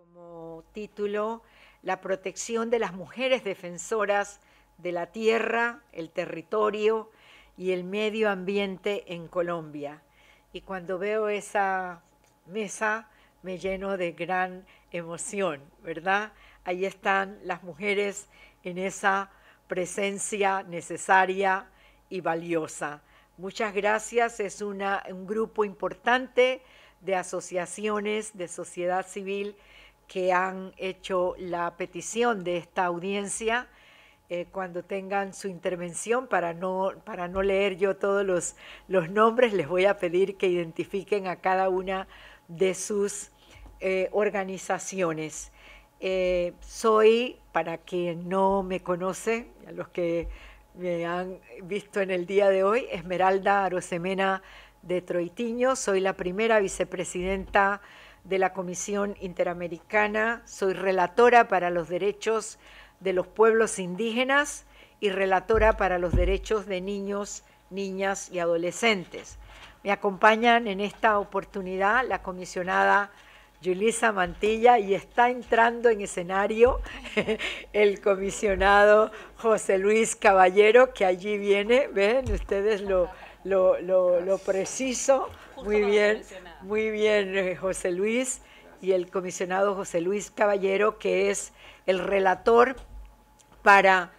como título La protección de las mujeres defensoras de la tierra, el territorio y el medio ambiente en Colombia. Y cuando veo esa mesa me lleno de gran emoción, ¿verdad? Ahí están las mujeres en esa presencia necesaria y valiosa. Muchas gracias, es un grupo importante de asociaciones de sociedad civil que han hecho la petición de esta audiencia. Eh, cuando tengan su intervención, para no, para no leer yo todos los, los nombres, les voy a pedir que identifiquen a cada una de sus eh, organizaciones. Eh, soy, para quien no me conoce, a los que me han visto en el día de hoy, Esmeralda Arosemena de Troitiño, soy la primera vicepresidenta de la Comisión Interamericana, soy relatora para los derechos de los pueblos indígenas y relatora para los derechos de niños, niñas y adolescentes. Me acompañan en esta oportunidad la comisionada Yulisa Mantilla y está entrando en escenario el comisionado José Luis Caballero, que allí viene, ven ustedes lo, lo, lo preciso, muy bien, muy bien, eh, José Luis y el comisionado José Luis Caballero, que es el relator para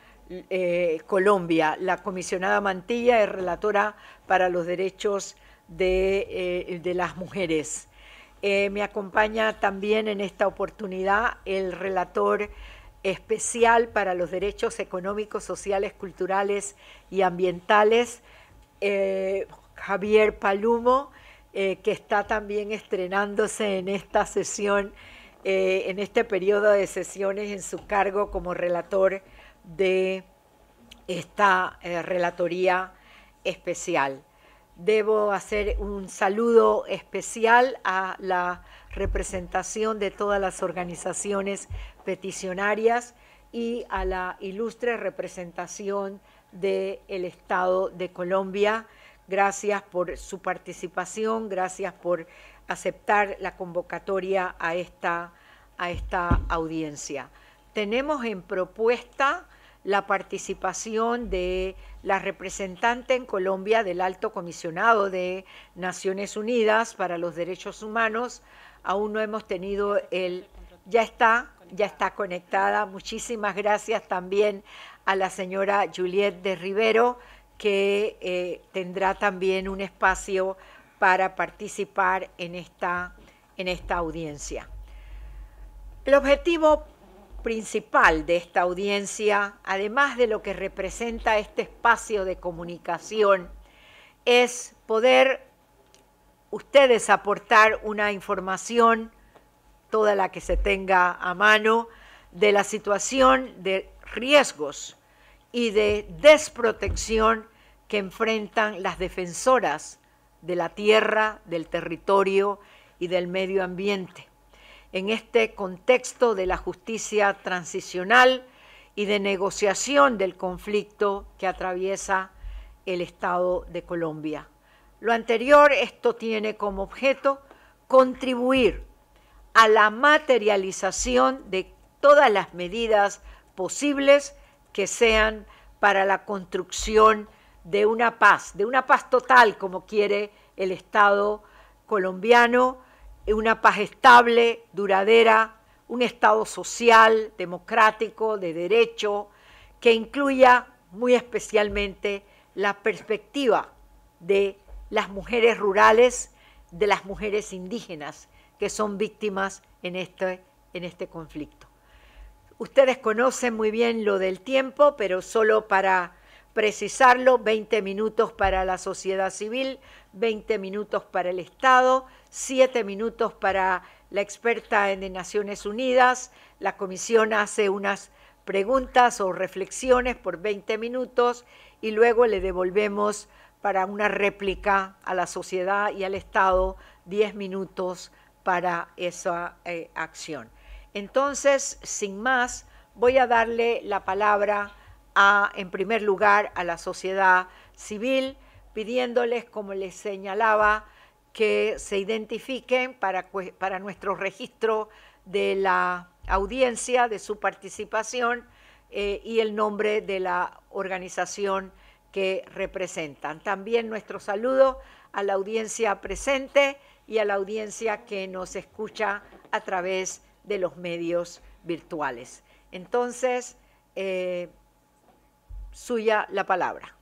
eh, Colombia. La comisionada Mantilla es relatora para los derechos de, eh, las mujeres. me acompaña también en esta oportunidad el relator especial para los derechos económicos, sociales, culturales y ambientales, Javier Palumo, eh, que está también estrenándose en esta sesión, eh, en este periodo de sesiones en su cargo como relator de esta eh, relatoría especial. Debo hacer un saludo especial a la representación de todas las organizaciones peticionarias y a la ilustre representación del Estado de Colombia Gracias por su participación, gracias por aceptar la convocatoria a esta, a esta audiencia. Tenemos en propuesta la participación de la representante en Colombia del Alto Comisionado de Naciones Unidas para los Derechos Humanos. Aún no hemos tenido el... Ya está, ya está conectada. Muchísimas gracias también a la señora Juliette de Rivero, que eh, tendrá también un espacio para participar en esta, en esta audiencia. El objetivo principal de esta audiencia, además de lo que representa este espacio de comunicación, es poder ustedes aportar una información, toda la que se tenga a mano, de la situación de riesgos y de desprotección que enfrentan las defensoras de la tierra, del territorio y del medio ambiente. En este contexto de la justicia transicional y de negociación del conflicto que atraviesa el Estado de Colombia. Lo anterior, esto tiene como objeto contribuir a la materialización de todas las medidas posibles que sean para la construcción de una paz, de una paz total como quiere el Estado colombiano, una paz estable, duradera, un Estado social, democrático, de derecho, que incluya muy especialmente la perspectiva de las mujeres rurales, de las mujeres indígenas que son víctimas en este, en este conflicto. Ustedes conocen muy bien lo del tiempo, pero solo para precisarlo, 20 minutos para la sociedad civil, 20 minutos para el Estado, 7 minutos para la experta en Naciones Unidas, la comisión hace unas preguntas o reflexiones por 20 minutos y luego le devolvemos para una réplica a la sociedad y al Estado 10 minutos para esa eh, acción. Entonces, sin más, voy a darle la palabra en primer lugar, a la sociedad civil, pidiéndoles, como les señalaba, que se identifiquen para, para nuestro registro de la audiencia, de su participación eh, y el nombre de la organización que representan. También nuestro saludo a la audiencia presente y a la audiencia que nos escucha a través de los medios virtuales. Entonces, eh, suya la palabra.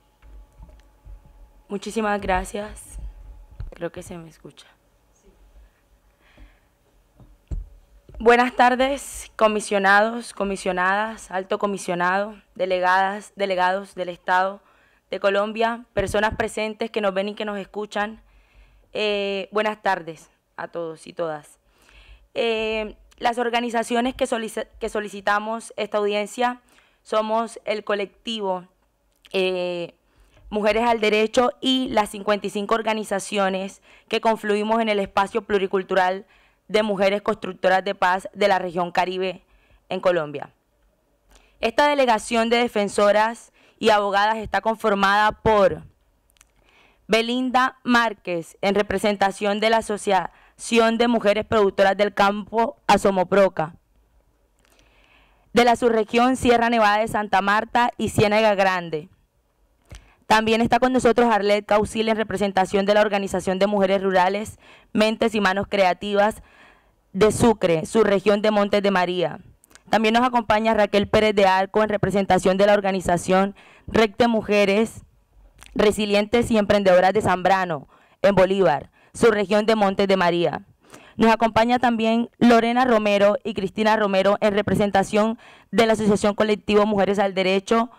Muchísimas gracias. Creo que se me escucha. Buenas tardes, comisionados, comisionadas, alto comisionado, delegadas, delegados del Estado de Colombia, personas presentes que nos ven y que nos escuchan. Eh, buenas tardes a todos y todas. Eh, las organizaciones que, que solicitamos esta audiencia somos el colectivo eh, Mujeres al Derecho y las 55 organizaciones que confluimos en el espacio pluricultural de mujeres constructoras de paz de la región Caribe en Colombia. Esta delegación de defensoras y abogadas está conformada por Belinda Márquez, en representación de la Asociación de Mujeres Productoras del Campo Asomoproca de la subregión Sierra Nevada de Santa Marta y Ciénaga Grande. También está con nosotros Arlet Causil en representación de la Organización de Mujeres Rurales, Mentes y Manos Creativas de Sucre, subregión de Montes de María. También nos acompaña Raquel Pérez de Arco en representación de la organización Recte Mujeres Resilientes y Emprendedoras de Zambrano, en Bolívar, subregión de Montes de María. Nos acompaña también Lorena Romero y Cristina Romero en representación de la Asociación Colectivo Mujeres al Derecho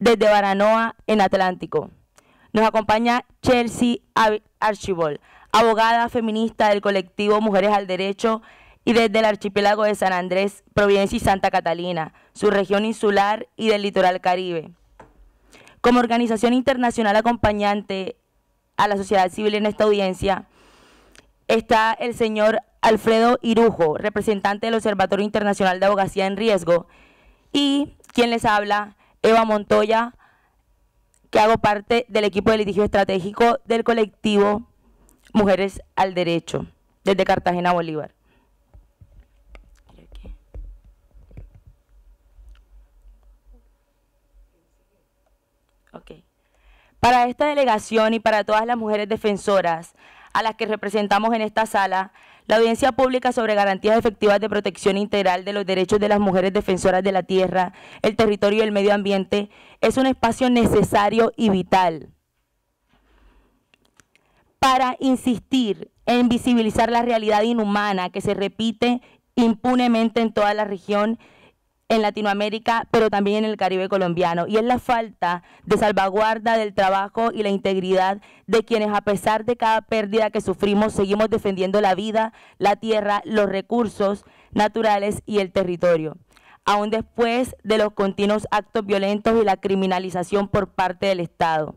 desde Baranoa en Atlántico. Nos acompaña Chelsea Archibald, abogada feminista del colectivo Mujeres al Derecho y desde el archipiélago de San Andrés, Providencia y Santa Catalina, su región insular y del litoral caribe. Como organización internacional acompañante a la sociedad civil en esta audiencia, está el señor Alfredo Irujo, representante del Observatorio Internacional de Abogacía en Riesgo, y quien les habla, Eva Montoya, que hago parte del equipo de litigio estratégico del colectivo Mujeres al Derecho, desde Cartagena, Bolívar. Para esta delegación y para todas las mujeres defensoras, a las que representamos en esta sala, la audiencia pública sobre garantías efectivas de protección integral de los derechos de las mujeres defensoras de la tierra, el territorio y el medio ambiente, es un espacio necesario y vital para insistir en visibilizar la realidad inhumana que se repite impunemente en toda la región en Latinoamérica, pero también en el Caribe colombiano, y es la falta de salvaguarda del trabajo y la integridad de quienes a pesar de cada pérdida que sufrimos seguimos defendiendo la vida, la tierra, los recursos naturales y el territorio, aún después de los continuos actos violentos y la criminalización por parte del Estado.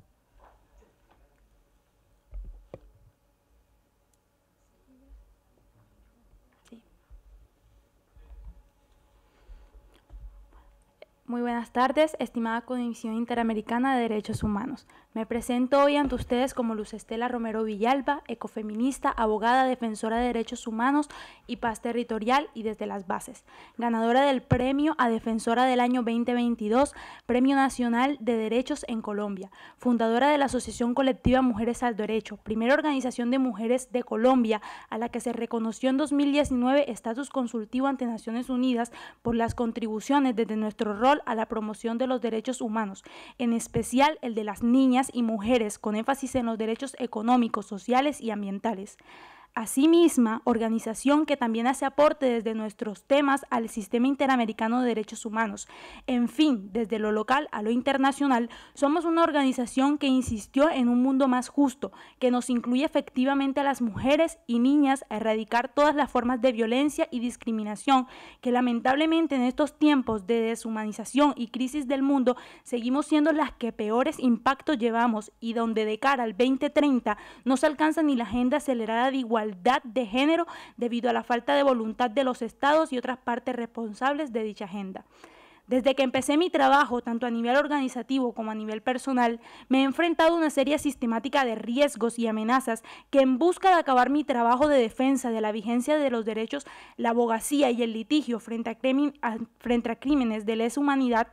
Muy buenas tardes, estimada Comisión Interamericana de Derechos Humanos. Me presento hoy ante ustedes como Luz Estela Romero Villalba, ecofeminista, abogada, defensora de derechos humanos y paz territorial y desde las bases, ganadora del premio a defensora del año 2022, Premio Nacional de Derechos en Colombia, fundadora de la Asociación Colectiva Mujeres al Derecho, primera organización de mujeres de Colombia a la que se reconoció en 2019 estatus consultivo ante Naciones Unidas por las contribuciones desde nuestro rol a la promoción de los derechos humanos, en especial el de las niñas y mujeres con énfasis en los derechos económicos, sociales y ambientales. Asimismo, organización que también hace aporte desde nuestros temas al sistema interamericano de derechos humanos. En fin, desde lo local a lo internacional, somos una organización que insistió en un mundo más justo, que nos incluye efectivamente a las mujeres y niñas a erradicar todas las formas de violencia y discriminación que lamentablemente en estos tiempos de deshumanización y crisis del mundo seguimos siendo las que peores impactos llevamos y donde de cara al 2030 no se alcanza ni la agenda acelerada de igualdad de género debido a la falta de voluntad de los estados y otras partes responsables de dicha agenda. Desde que empecé mi trabajo, tanto a nivel organizativo como a nivel personal, me he enfrentado a una serie sistemática de riesgos y amenazas que en busca de acabar mi trabajo de defensa de la vigencia de los derechos, la abogacía y el litigio frente a, frente a crímenes de lesa humanidad,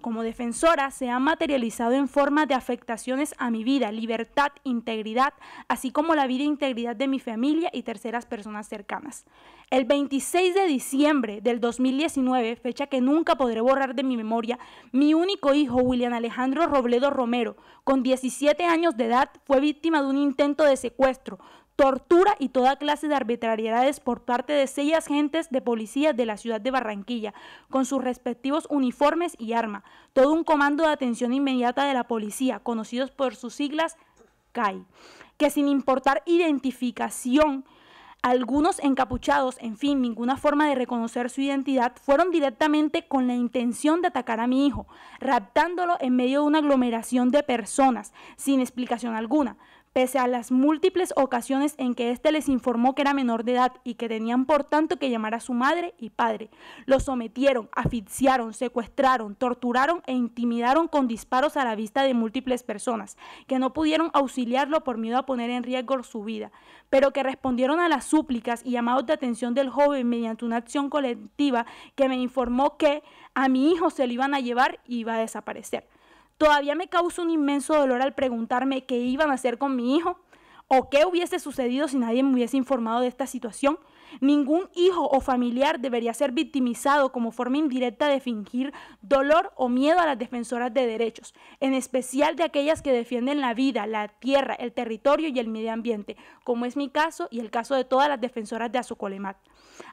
como defensora se ha materializado en forma de afectaciones a mi vida, libertad, integridad, así como la vida e integridad de mi familia y terceras personas cercanas. El 26 de diciembre del 2019, fecha que nunca podré borrar de mi memoria, mi único hijo, William Alejandro Robledo Romero, con 17 años de edad, fue víctima de un intento de secuestro, tortura y toda clase de arbitrariedades por parte de seis agentes de policía de la ciudad de Barranquilla, con sus respectivos uniformes y arma, todo un comando de atención inmediata de la policía, conocidos por sus siglas CAI, que sin importar identificación, algunos encapuchados, en fin, ninguna forma de reconocer su identidad, fueron directamente con la intención de atacar a mi hijo, raptándolo en medio de una aglomeración de personas, sin explicación alguna pese a las múltiples ocasiones en que éste les informó que era menor de edad y que tenían por tanto que llamar a su madre y padre. Lo sometieron, asfixiaron, secuestraron, torturaron e intimidaron con disparos a la vista de múltiples personas, que no pudieron auxiliarlo por miedo a poner en riesgo su vida, pero que respondieron a las súplicas y llamados de atención del joven mediante una acción colectiva que me informó que a mi hijo se lo iban a llevar y iba a desaparecer. Todavía me causa un inmenso dolor al preguntarme qué iban a hacer con mi hijo o qué hubiese sucedido si nadie me hubiese informado de esta situación. Ningún hijo o familiar debería ser victimizado como forma indirecta de fingir dolor o miedo a las defensoras de derechos, en especial de aquellas que defienden la vida, la tierra, el territorio y el medio ambiente, como es mi caso y el caso de todas las defensoras de Azucolemac.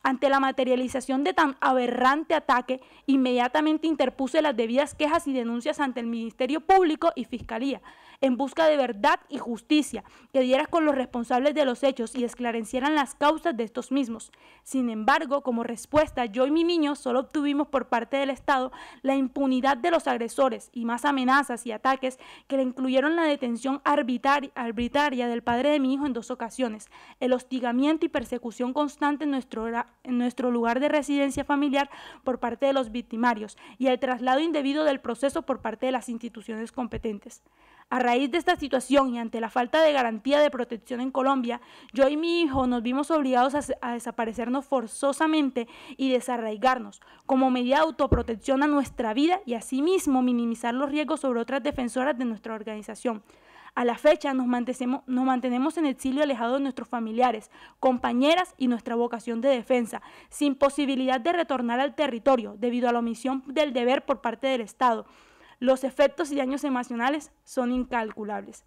Ante la materialización de tan aberrante ataque, inmediatamente interpuse las debidas quejas y denuncias ante el Ministerio Público y Fiscalía, en busca de verdad y justicia, que dieras con los responsables de los hechos y esclarecieran las causas de estos mismos. Sin embargo, como respuesta, yo y mi niño solo obtuvimos por parte del Estado la impunidad de los agresores y más amenazas y ataques que le incluyeron la detención arbitraria del padre de mi hijo en dos ocasiones, el hostigamiento y persecución constante en nuestro, en nuestro lugar de residencia familiar por parte de los victimarios y el traslado indebido del proceso por parte de las instituciones competentes. A raíz de esta situación y ante la falta de garantía de protección en Colombia, yo y mi hijo nos vimos obligados a, desaparecernos forzosamente y desarraigarnos como medida de autoprotección a nuestra vida y asimismo minimizar los riesgos sobre otras defensoras de nuestra organización. A la fecha nos mantenemos, nos mantenemos en exilio alejados de nuestros familiares, compañeras y nuestra vocación de defensa, sin posibilidad de retornar al territorio debido a la omisión del deber por parte del Estado los efectos y daños emocionales son incalculables.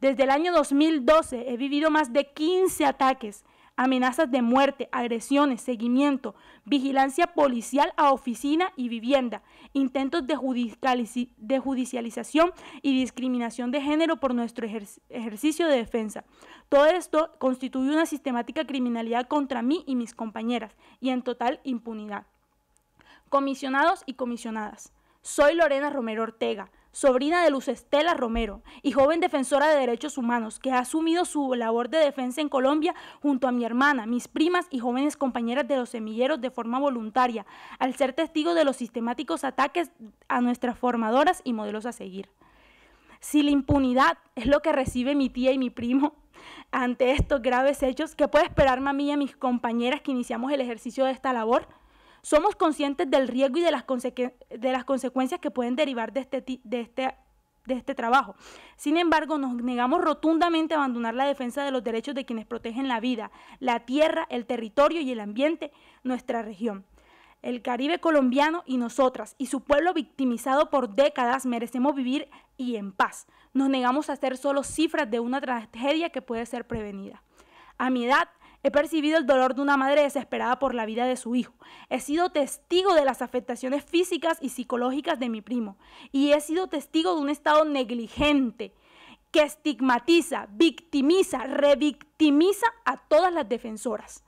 Desde el año 2012 he vivido más de 15 ataques, amenazas de muerte, agresiones, seguimiento, vigilancia policial a oficina y vivienda, intentos de, judicialización y discriminación de género por nuestro ejercicio de defensa. Todo esto constituye una sistemática criminalidad contra mí y mis compañeras, y en total impunidad. Comisionados y comisionadas. Soy Lorena Romero Ortega, sobrina de Luz Estela Romero y joven defensora de derechos humanos que ha asumido su labor de defensa en Colombia junto a mi hermana, mis primas y jóvenes compañeras de los semilleros de forma voluntaria, al ser testigo de los sistemáticos ataques a nuestras formadoras y modelos a seguir. Si la impunidad es lo que recibe mi tía y mi primo ante estos graves hechos, ¿qué puede esperar, a mí y a mis compañeras que iniciamos el ejercicio de esta labor? Somos conscientes del riesgo y de las, consecuencias que pueden derivar este de este, de este trabajo. Sin embargo, nos negamos rotundamente a abandonar la defensa de los derechos de quienes protegen la vida, la tierra, el territorio y el ambiente, nuestra región. El Caribe colombiano y nosotras y su pueblo victimizado por décadas merecemos vivir y en paz. Nos negamos a ser solo cifras de una tragedia que puede ser prevenida. A mi edad, He percibido el dolor de una madre desesperada por la vida de su hijo. He sido testigo de las afectaciones físicas y psicológicas de mi primo. Y he sido testigo de un estado negligente que estigmatiza, victimiza, revictimiza a todas las defensoras.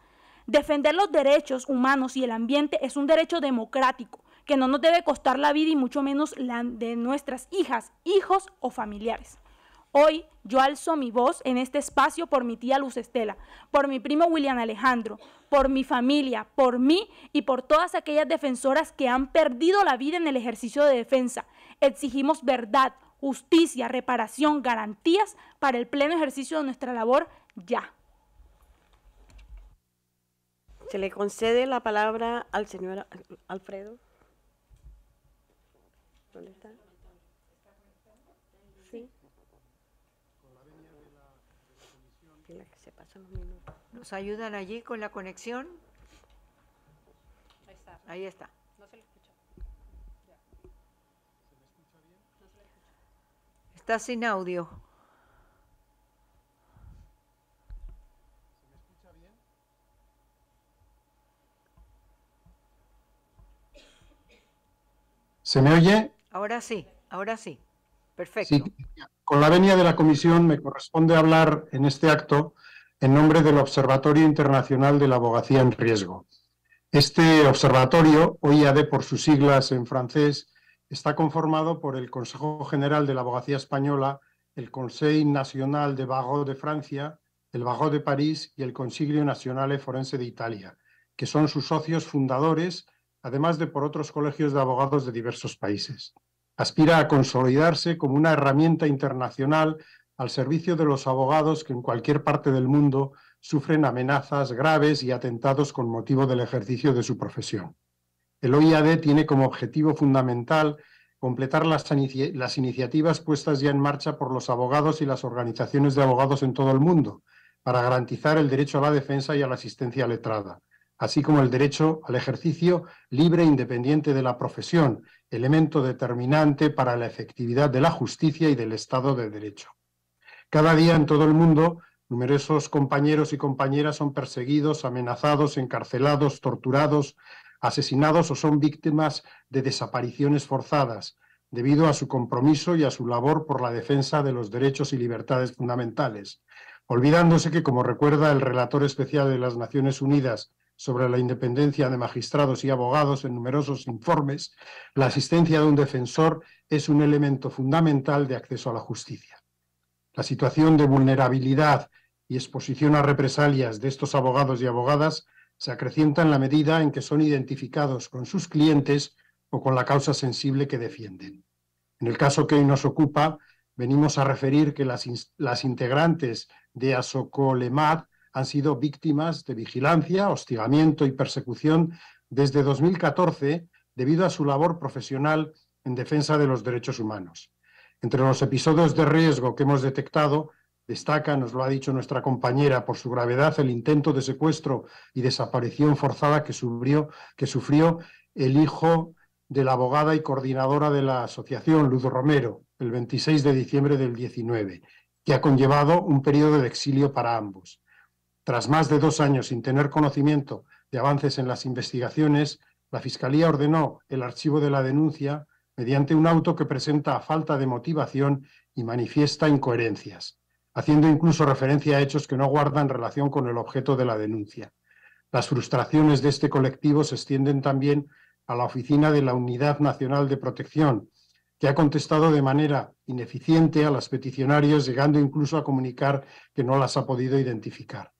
Defender los derechos humanos y el ambiente es un derecho democrático que no nos debe costar la vida y mucho menos la de nuestras hijas, hijos o familiares. Hoy yo alzo mi voz en este espacio por mi tía Luz Estela, por mi primo William Alejandro, por mi familia, por mí y por todas aquellas defensoras que han perdido la vida en el ejercicio de defensa. Exigimos verdad, justicia, reparación, garantías para el pleno ejercicio de nuestra labor ya. Se le concede la palabra al señor Alfredo. ¿Dónde está? ¿Nos ayudan allí con la conexión? Ahí está. está. No se le escucha. ¿Se le escucha bien? Está sin audio. ¿Se me escucha bien? ¿Se me oye? Ahora sí, ahora sí. Perfecto. con la venia de la comisión me corresponde hablar en este acto en nombre del Observatorio Internacional de la Abogacía en Riesgo. Este observatorio, OIAD por sus siglas en francés, está conformado por el Consejo General de la Abogacía Española, el Conseil National de Barreaux de Francia, el Barreaux de París y el Consiglio Nacional Forense de Italia, que son sus socios fundadores, además de por otros colegios de abogados de diversos países. Aspira a consolidarse como una herramienta internacional al servicio de los abogados que en cualquier parte del mundo sufren amenazas graves y atentados con motivo del ejercicio de su profesión. El OIAD tiene como objetivo fundamental completar las, las iniciativas puestas ya en marcha por los abogados y las organizaciones de abogados en todo el mundo para garantizar el derecho a la defensa y a la asistencia letrada, así como el derecho al ejercicio libre e independiente de la profesión, elemento determinante para la efectividad de la justicia y del Estado de Derecho. Cada día en todo el mundo, numerosos compañeros y compañeras son perseguidos, amenazados, encarcelados, torturados, asesinados o son víctimas de desapariciones forzadas, debido a su compromiso y a su labor por la defensa de los derechos y libertades fundamentales, olvidándose que, como recuerda el relator especial de las Naciones Unidas sobre la independencia de magistrados y abogados en numerosos informes, la asistencia de un defensor es un elemento fundamental de acceso a la justicia. La situación de vulnerabilidad y exposición a represalias de estos abogados y abogadas se acrecienta en la medida en que son identificados con sus clientes o con la causa sensible que defienden. En el caso que hoy nos ocupa, venimos a referir que las, integrantes de ASOCOLEMAD han sido víctimas de vigilancia, hostigamiento y persecución desde 2014 debido a su labor profesional en defensa de los derechos humanos. Entre los episodios de riesgo que hemos detectado, destaca, nos lo ha dicho nuestra compañera, por su gravedad, el intento de secuestro y desaparición forzada que sufrió, el hijo de la abogada y coordinadora de la asociación, Luz Romero, el 26 de diciembre del 19, que ha conllevado un periodo de exilio para ambos. Tras más de dos años sin tener conocimiento de avances en las investigaciones, la Fiscalía ordenó el archivo de la denuncia mediante un auto que presenta falta de motivación y manifiesta incoherencias, haciendo incluso referencia a hechos que no guardan relación con el objeto de la denuncia. Las frustraciones de este colectivo se extienden también a la oficina de la Unidad Nacional de Protección, que ha contestado de manera ineficiente a las peticionarias, llegando incluso a comunicar que no las ha podido identificar.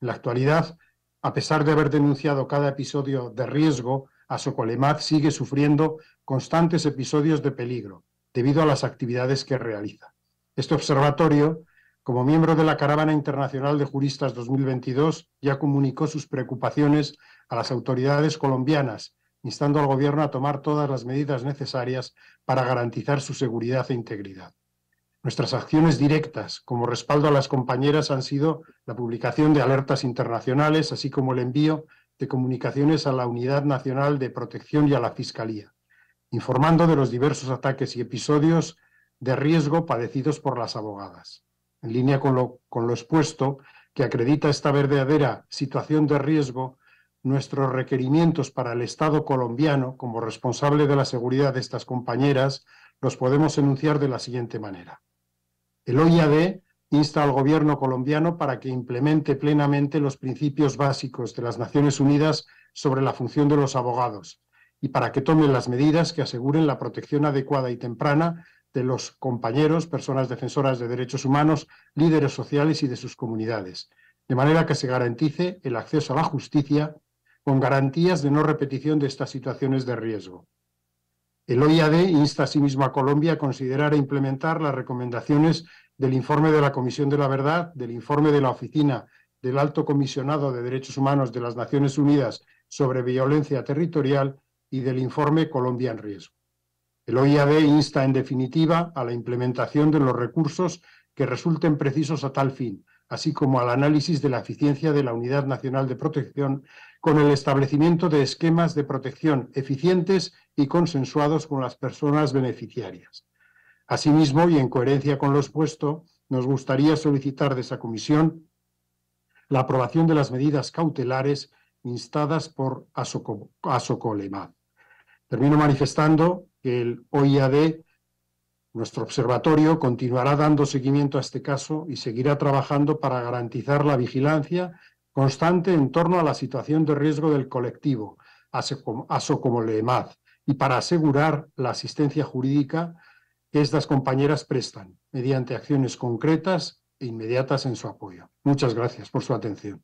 En la actualidad, a pesar de haber denunciado cada episodio de riesgo, a Socolemat, sigue sufriendo constantes episodios de peligro debido a las actividades que realiza. Este observatorio, como miembro de la Caravana Internacional de Juristas 2022, ya comunicó sus preocupaciones a las autoridades colombianas, instando al Gobierno a tomar todas las medidas necesarias para garantizar su seguridad e integridad. Nuestras acciones directas como respaldo a las compañeras han sido la publicación de alertas internacionales, así como el envío de comunicaciones a la Unidad Nacional de Protección y a la Fiscalía informando de los diversos ataques y episodios de riesgo padecidos por las abogadas. En línea con lo, expuesto, que acredita esta verdadera situación de riesgo, nuestros requerimientos para el Estado colombiano como responsable de la seguridad de estas compañeras los podemos enunciar de la siguiente manera. El OIAD insta al gobierno colombiano para que implemente plenamente los principios básicos de las Naciones Unidas sobre la función de los abogados, y para que tomen las medidas que aseguren la protección adecuada y temprana de los compañeros, personas defensoras de derechos humanos, líderes sociales y de sus comunidades, de manera que se garantice el acceso a la justicia con garantías de no repetición de estas situaciones de riesgo. El OIAD insta asimismo sí a Colombia a considerar e implementar las recomendaciones del informe de la Comisión de la Verdad, del informe de la Oficina del Alto Comisionado de Derechos Humanos de las Naciones Unidas sobre Violencia Territorial y del informe Colombia en Riesgo. El OIAB insta, en definitiva, a la implementación de los recursos que resulten precisos a tal fin, así como al análisis de la eficiencia de la Unidad Nacional de Protección con el establecimiento de esquemas de protección eficientes y consensuados con las personas beneficiarias. Asimismo, y en coherencia con lo expuesto, nos gustaría solicitar de esa comisión la aprobación de las medidas cautelares instadas por ASOCOLEMAD. Termino manifestando que el OIAD, nuestro observatorio, continuará dando seguimiento a este caso y seguirá trabajando para garantizar la vigilancia constante en torno a la situación de riesgo del colectivo, ASO como LEMAD, y para asegurar la asistencia jurídica que estas compañeras prestan mediante acciones concretas e inmediatas en su apoyo. Muchas gracias por su atención.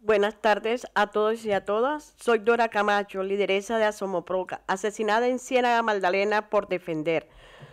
Buenas tardes a todos y a todas. Soy Dora Camacho, lideresa de Asomoproca, asesinada en Ciénaga Magdalena por defender.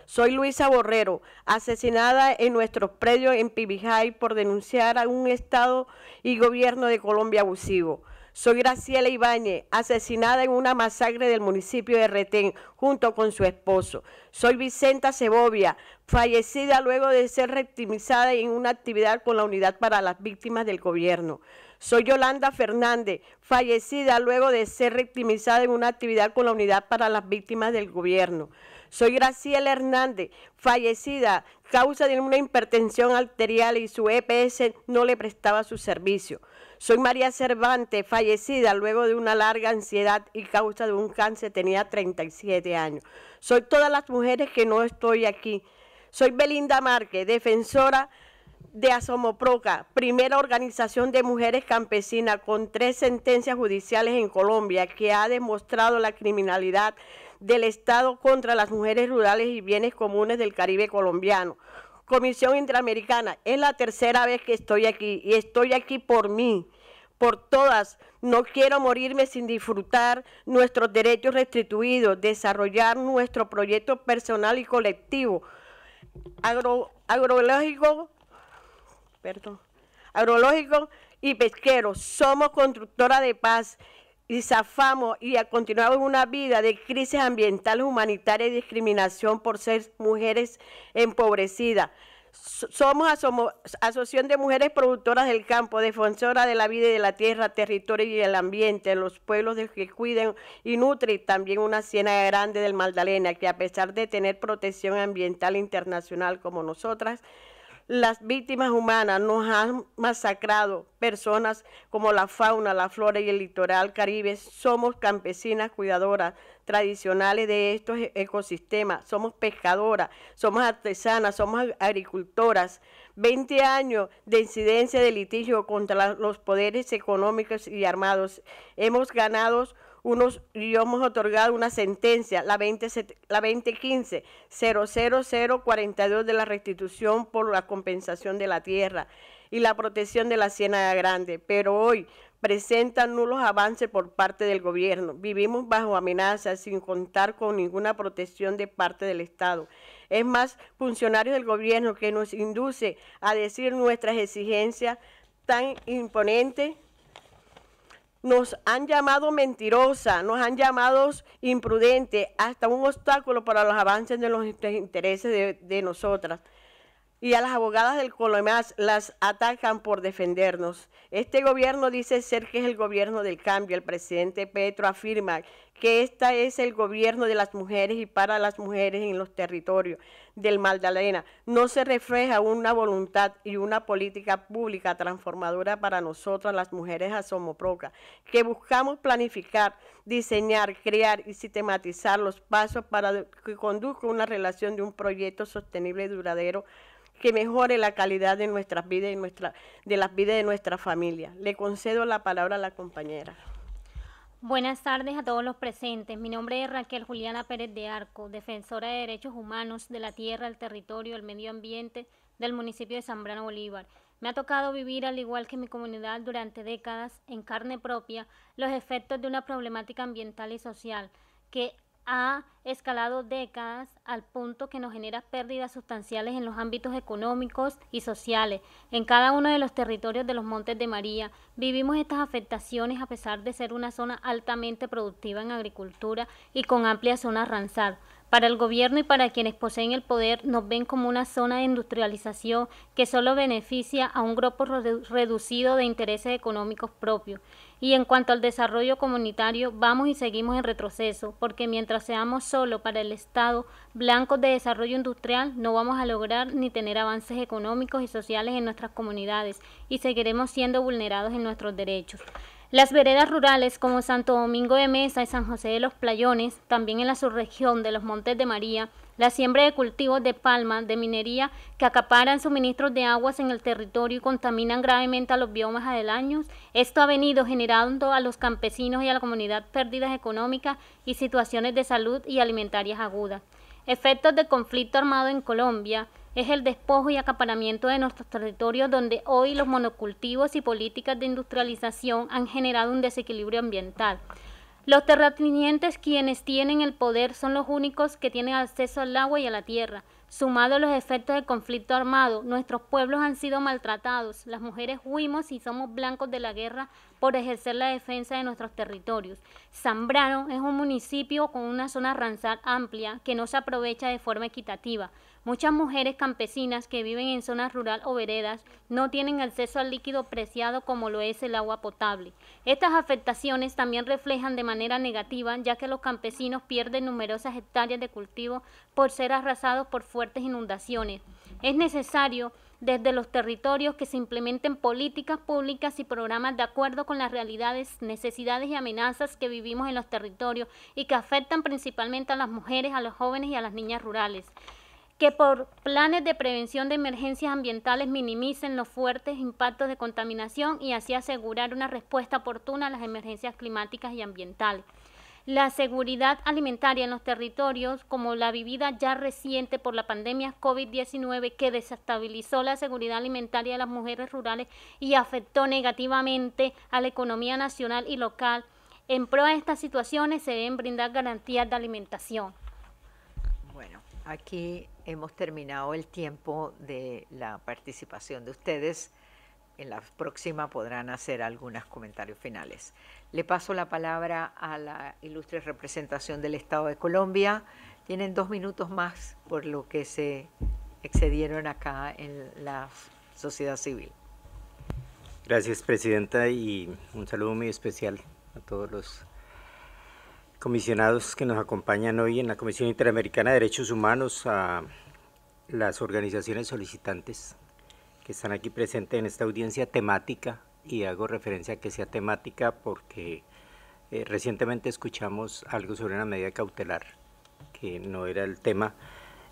Soy Luisa Borrero, asesinada en nuestros predios en Pibijay por denunciar a un Estado y gobierno de Colombia abusivo. Soy Graciela Ibáñez, asesinada en una masacre del municipio de Retén junto con su esposo. Soy Vicenta Sebovia, fallecida luego de ser rectimizada en una actividad con la Unidad para las Víctimas del Gobierno. Soy Yolanda Fernández, fallecida luego de ser victimizada en una actividad con la Unidad para las Víctimas del Gobierno. Soy Graciela Hernández, fallecida causa de una hipertensión arterial y su EPS no le prestaba su servicio. Soy María Cervantes, fallecida luego de una larga ansiedad y causa de un cáncer, tenía 37 años. Soy todas las mujeres que no estoy aquí. Soy Belinda Márquez, defensora de Asomoproca, primera organización de mujeres campesinas con tres sentencias judiciales en Colombia que ha demostrado la criminalidad del Estado contra las mujeres rurales y bienes comunes del Caribe colombiano. Comisión Interamericana, es la tercera vez que estoy aquí y estoy aquí por mí, por todas. No quiero morirme sin disfrutar nuestros derechos restituidos, desarrollar nuestro proyecto personal y colectivo. Agro, perdón, agrológico y pesquero. Somos constructora de paz y zafamos y continuamos una vida de crisis ambiental, humanitaria y discriminación por ser mujeres empobrecidas. Somos Asociación de Mujeres Productoras del Campo, defensora de la vida y de la tierra, territorio y el ambiente, los pueblos de que cuiden y nutren también una siena grande del Magdalena, que a pesar de tener protección ambiental internacional como nosotras, las víctimas humanas nos han masacrado. Personas como la fauna, la flora y el litoral caribe somos campesinas cuidadoras tradicionales de estos e-, ecosistemas, somos pescadoras, somos artesanas, somos agricultoras. Veinte años de incidencia de litigio contra los poderes económicos y armados. Hemos ganado unos, yo hemos otorgado una sentencia, la, 2015-00042 de la restitución por la compensación de la tierra y la protección de la Ciénaga Grande, pero hoy presentan nulos avances por parte del gobierno. Vivimos bajo amenaza sin contar con ninguna protección de parte del Estado. Es más, funcionarios del gobierno que nos induce a decir nuestras exigencias tan imponentes nos han llamado mentirosa, nos han llamado imprudente, hasta un obstáculo para los avances de los intereses de, de nosotras y a las abogadas del Colomás las atacan por defendernos. Este gobierno dice ser que es el gobierno del cambio. El presidente Petro afirma que este es el gobierno de las mujeres y para las mujeres en los territorios del Magdalena. No se refleja una voluntad y una política pública transformadora para nosotras las mujeres asomoprocas que buscamos planificar, diseñar, crear y sistematizar los pasos para que conduzca una relación de un proyecto sostenible y duradero que mejore la calidad de nuestras vidas y nuestra, de las vidas de nuestra familia. Le concedo la palabra a la compañera. Buenas tardes a todos los presentes. Mi nombre es Raquel Juliana Pérez de Arco, defensora de derechos humanos de la tierra, el territorio, el medio ambiente del municipio de Zambrano Bolívar. Me ha tocado vivir, al igual que mi comunidad, durante décadas en carne propia los efectos de una problemática ambiental y social que ha escalado décadas al punto que nos genera pérdidas sustanciales en los ámbitos económicos y sociales. En cada uno de los territorios de los Montes de María vivimos estas afectaciones a pesar de ser una zona altamente productiva en agricultura y con amplias zonas ranzar. Para el gobierno y para quienes poseen el poder nos ven como una zona de industrialización que solo beneficia a un grupo reducido de intereses económicos propios. Y en cuanto al desarrollo comunitario, vamos y seguimos en retroceso, porque mientras seamos solo para el Estado blancos de desarrollo industrial, no vamos a lograr ni tener avances económicos y sociales en nuestras comunidades y seguiremos siendo vulnerados en nuestros derechos. Las veredas rurales como Santo Domingo de Mesa y San José de los Playones, también en la subregión de los Montes de María, la siembra de cultivos de palma, de minería, que acaparan suministros de aguas en el territorio y contaminan gravemente a los biomas año, esto ha venido generando a los campesinos y a la comunidad pérdidas económicas y situaciones de salud y alimentarias agudas. Efectos de conflicto armado en Colombia, es el despojo y acaparamiento de nuestros territorios donde hoy los monocultivos y políticas de industrialización han generado un desequilibrio ambiental. Los terratenientes quienes tienen el poder son los únicos que tienen acceso al agua y a la tierra. Sumado a los efectos del conflicto armado, nuestros pueblos han sido maltratados, las mujeres huimos y somos blancos de la guerra por ejercer la defensa de nuestros territorios. Zambrano es un municipio con una zona ranzal amplia que no se aprovecha de forma equitativa. Muchas mujeres campesinas que viven en zonas rural o veredas no tienen acceso al líquido preciado como lo es el agua potable. Estas afectaciones también reflejan de manera negativa ya que los campesinos pierden numerosas hectáreas de cultivo por ser arrasados por fuertes inundaciones. Es necesario desde los territorios que se implementen políticas públicas y programas de acuerdo con las realidades, necesidades y amenazas que vivimos en los territorios y que afectan principalmente a las mujeres, a los jóvenes y a las niñas rurales que por planes de prevención de emergencias ambientales minimicen los fuertes impactos de contaminación y así asegurar una respuesta oportuna a las emergencias climáticas y ambientales la seguridad alimentaria en los territorios, como la vivida ya reciente por la pandemia COVID-19 que desestabilizó la seguridad alimentaria de las mujeres rurales y afectó negativamente a la economía nacional y local. En pro de estas situaciones se deben brindar garantías de alimentación. Bueno, aquí hemos terminado el tiempo de la participación de ustedes en la próxima podrán hacer algunos comentarios finales. Le paso la palabra a la ilustre representación del Estado de Colombia. Tienen dos minutos más por lo que se excedieron acá en la sociedad civil. Gracias, Presidenta, y un saludo muy especial a todos los comisionados que nos acompañan hoy en la Comisión Interamericana de Derechos Humanos, a las organizaciones solicitantes que están aquí presentes en esta audiencia temática y hago referencia a que sea temática porque eh, recientemente escuchamos algo sobre una medida cautelar que no era el tema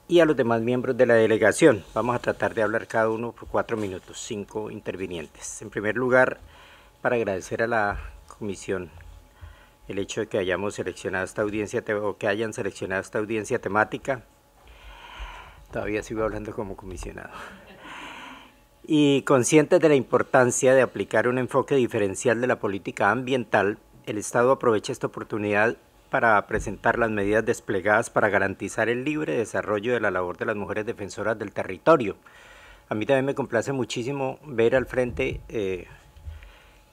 y a los demás miembros de la delegación. Vamos a tratar de hablar cada uno por cuatro minutos, cinco intervinientes. En primer lugar, para agradecer a la comisión el hecho de que hayamos seleccionado esta audiencia o que hayan seleccionado esta audiencia temática. Todavía sigo hablando como comisionado. Y conscientes de la importancia de aplicar un enfoque diferencial de la política ambiental, el Estado aprovecha esta oportunidad para presentar las medidas desplegadas para garantizar el libre desarrollo de la labor de las mujeres defensoras del territorio. A mí también me complace muchísimo ver al frente eh,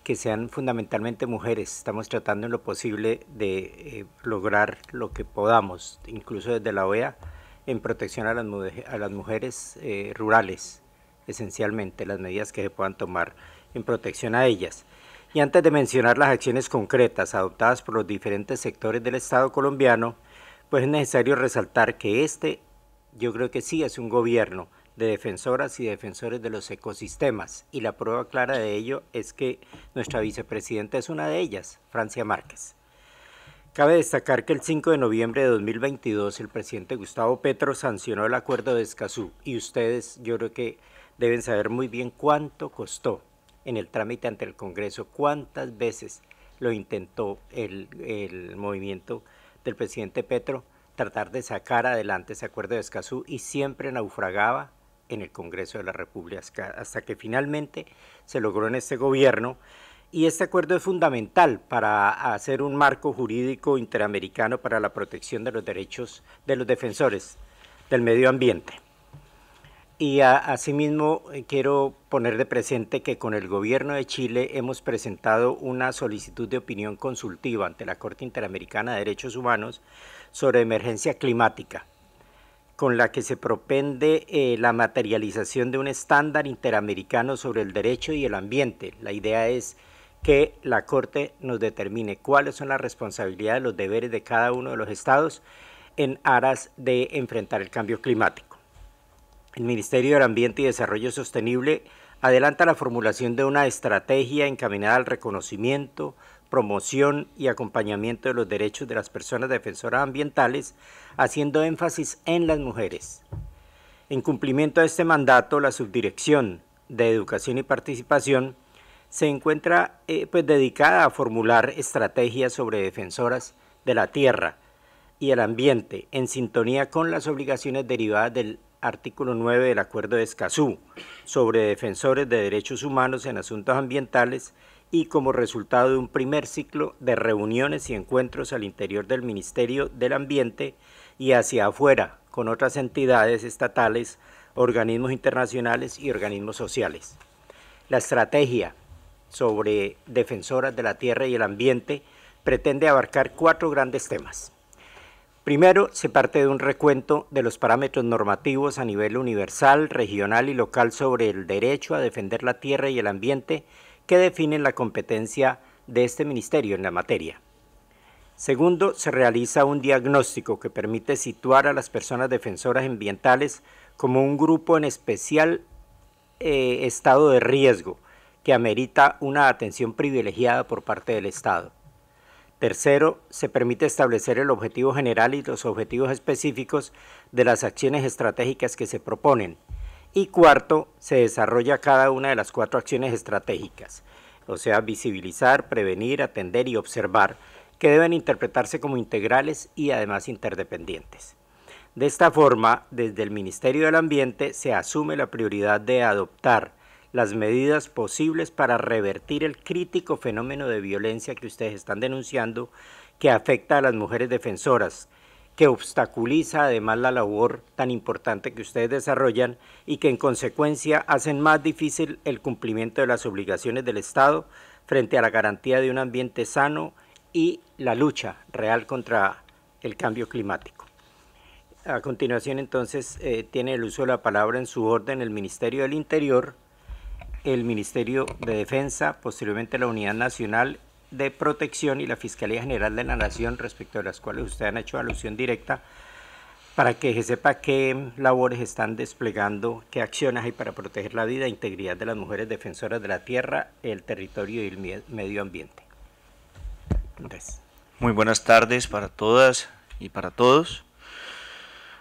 que sean fundamentalmente mujeres. Estamos tratando en lo posible de eh, lograr lo que podamos, incluso desde la OEA, en protección a las, mujeres eh, rurales esencialmente las medidas que se puedan tomar en protección a ellas. Y antes de mencionar las acciones concretas adoptadas por los diferentes sectores del Estado colombiano, pues es necesario resaltar que este yo creo que sí es un gobierno de defensoras y defensores de los ecosistemas y la prueba clara de ello es que nuestra vicepresidenta es una de ellas, Francia Márquez. Cabe destacar que el 5 de noviembre de 2022 el presidente Gustavo Petro sancionó el acuerdo de Escazú y ustedes yo creo que deben saber muy bien cuánto costó en el trámite ante el Congreso, cuántas veces lo intentó el, movimiento del presidente Petro tratar de sacar adelante ese acuerdo de Escazú y siempre naufragaba en el Congreso de la República, hasta que finalmente se logró en este gobierno. Y este acuerdo es fundamental para hacer un marco jurídico interamericano para la protección de los derechos de los defensores del medio ambiente. Y asimismo eh, quiero poner de presente que con el gobierno de Chile hemos presentado una solicitud de opinión consultiva ante la Corte Interamericana de Derechos Humanos sobre emergencia climática, con la que se propende eh, la materialización de un estándar interamericano sobre el derecho y el ambiente. La idea es que la Corte nos determine cuáles son las responsabilidades, los deberes de cada uno de los estados en aras de enfrentar el cambio climático. El Ministerio del Ambiente y Desarrollo Sostenible adelanta la formulación de una estrategia encaminada al reconocimiento, promoción y acompañamiento de los derechos de las personas defensoras ambientales, haciendo énfasis en las mujeres. En cumplimiento de este mandato, la Subdirección de Educación y Participación se encuentra eh, pues, dedicada a formular estrategias sobre defensoras de la tierra y el ambiente en sintonía con las obligaciones derivadas del artículo 9 del Acuerdo de Escazú sobre defensores de derechos humanos en asuntos ambientales y como resultado de un primer ciclo de reuniones y encuentros al interior del Ministerio del Ambiente y hacia afuera con otras entidades estatales, organismos internacionales y organismos sociales. La estrategia sobre defensoras de la tierra y el ambiente pretende abarcar cuatro grandes temas. Primero, se parte de un recuento de los parámetros normativos a nivel universal, regional y local sobre el derecho a defender la tierra y el ambiente que definen la competencia de este ministerio en la materia. Segundo, se realiza un diagnóstico que permite situar a las personas defensoras ambientales como un grupo en especial eh, estado de riesgo que amerita una atención privilegiada por parte del Estado. Tercero, se permite establecer el objetivo general y los objetivos específicos de las acciones estratégicas que se proponen. Y cuarto, se desarrolla cada una de las cuatro acciones estratégicas, o sea, visibilizar, prevenir, atender y observar, que deben interpretarse como integrales y además interdependientes. De esta forma, desde el Ministerio del Ambiente se asume la prioridad de adoptar las medidas posibles para revertir el crítico fenómeno de violencia que ustedes están denunciando que afecta a las mujeres defensoras, que obstaculiza además la labor tan importante que ustedes desarrollan y que en consecuencia hacen más difícil el cumplimiento de las obligaciones del Estado frente a la garantía de un ambiente sano y la lucha real contra el cambio climático. A continuación entonces eh, tiene el uso de la palabra en su orden el Ministerio del Interior, el Ministerio de Defensa, posteriormente la Unidad Nacional de Protección y la Fiscalía General de la Nación, respecto a las cuales ustedes han hecho alusión directa, para que se sepa qué labores están desplegando, qué acciones hay para proteger la vida e integridad de las mujeres defensoras de la tierra, el territorio y el medio ambiente. Muy buenas tardes para todas y para todos.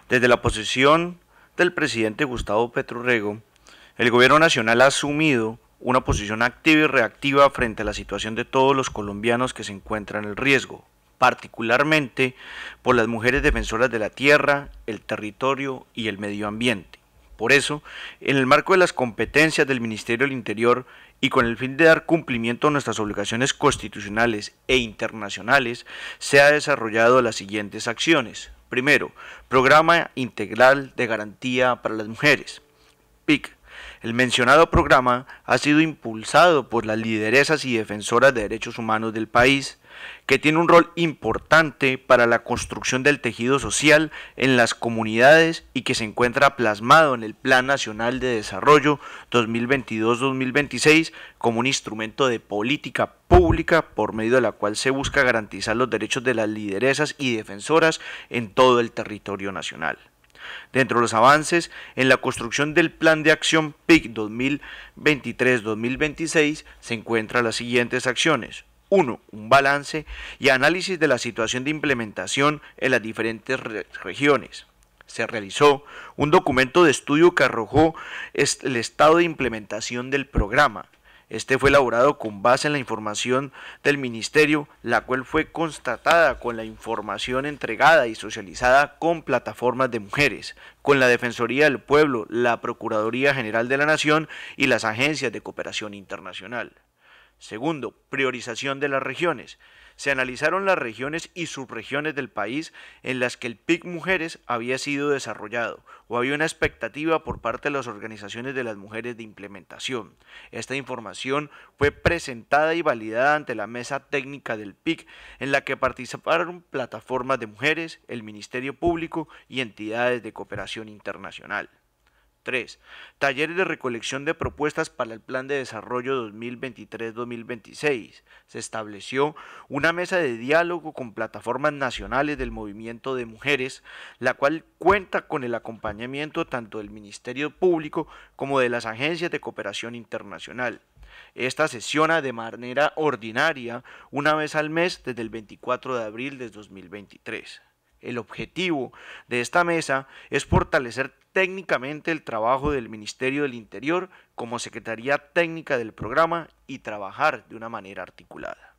Desde la posición del presidente Gustavo Rego, el gobierno nacional ha asumido una posición activa y reactiva frente a la situación de todos los colombianos que se encuentran en riesgo, particularmente por las mujeres defensoras de la tierra, el territorio y el medio ambiente. Por eso, en el marco de las competencias del Ministerio del Interior y con el fin de dar cumplimiento a nuestras obligaciones constitucionales e internacionales, se ha desarrollado las siguientes acciones. Primero, Programa Integral de Garantía para las Mujeres, PIC, el mencionado programa ha sido impulsado por las lideresas y defensoras de derechos humanos del país, que tiene un rol importante para la construcción del tejido social en las comunidades y que se encuentra plasmado en el Plan Nacional de Desarrollo 2022-2026 como un instrumento de política pública por medio de la cual se busca garantizar los derechos de las lideresas y defensoras en todo el territorio nacional. Dentro de los avances en la construcción del Plan de Acción PIC 2023-2026 se encuentran las siguientes acciones. 1. Un balance y análisis de la situación de implementación en las diferentes regiones se realizó un documento de estudio que arrojó el estado de implementación del programa. Este fue elaborado con base en la información del Ministerio, la cual fue constatada con la información entregada y socializada con plataformas de mujeres, con la Defensoría del Pueblo, la Procuraduría General de la Nación y las agencias de cooperación internacional. Segundo, priorización de las regiones se analizaron las regiones y subregiones del país en las que el PIC Mujeres había sido desarrollado o había una expectativa por parte de las organizaciones de las mujeres de implementación. Esta información fue presentada y validada ante la mesa técnica del PIC en la que participaron plataformas de mujeres, el Ministerio Público y entidades de cooperación internacional. 3. Talleres de recolección de propuestas para el Plan de Desarrollo 2023-2026. Se estableció una mesa de diálogo con plataformas nacionales del movimiento de mujeres, la cual cuenta con el acompañamiento tanto del Ministerio Público como de las agencias de cooperación internacional. Esta sesiona de manera ordinaria una vez al mes desde el 24 de abril de 2023. El objetivo de esta mesa es fortalecer técnicamente el trabajo del Ministerio del Interior como Secretaría Técnica del programa y trabajar de una manera articulada.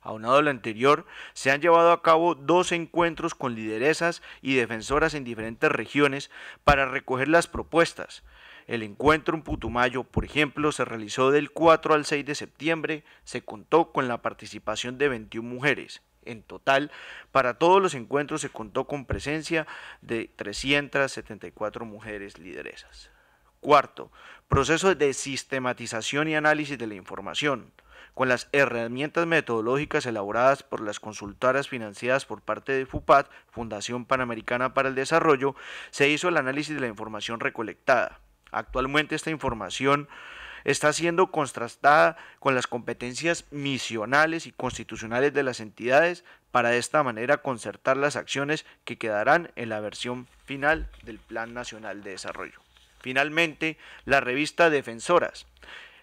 Aunado a lo anterior, se han llevado a cabo dos encuentros con lideresas y defensoras en diferentes regiones para recoger las propuestas. El encuentro en Putumayo, por ejemplo, se realizó del 4 al 6 de septiembre, se contó con la participación de 21 mujeres, en total, para todos los encuentros se contó con presencia de 374 mujeres lideresas. Cuarto, proceso de sistematización y análisis de la información. Con las herramientas metodológicas elaboradas por las consultoras financiadas por parte de FUPAD, Fundación Panamericana para el Desarrollo, se hizo el análisis de la información recolectada. Actualmente esta información está siendo contrastada con las competencias misionales y constitucionales de las entidades para de esta manera concertar las acciones que quedarán en la versión final del Plan Nacional de Desarrollo. Finalmente, la revista Defensoras,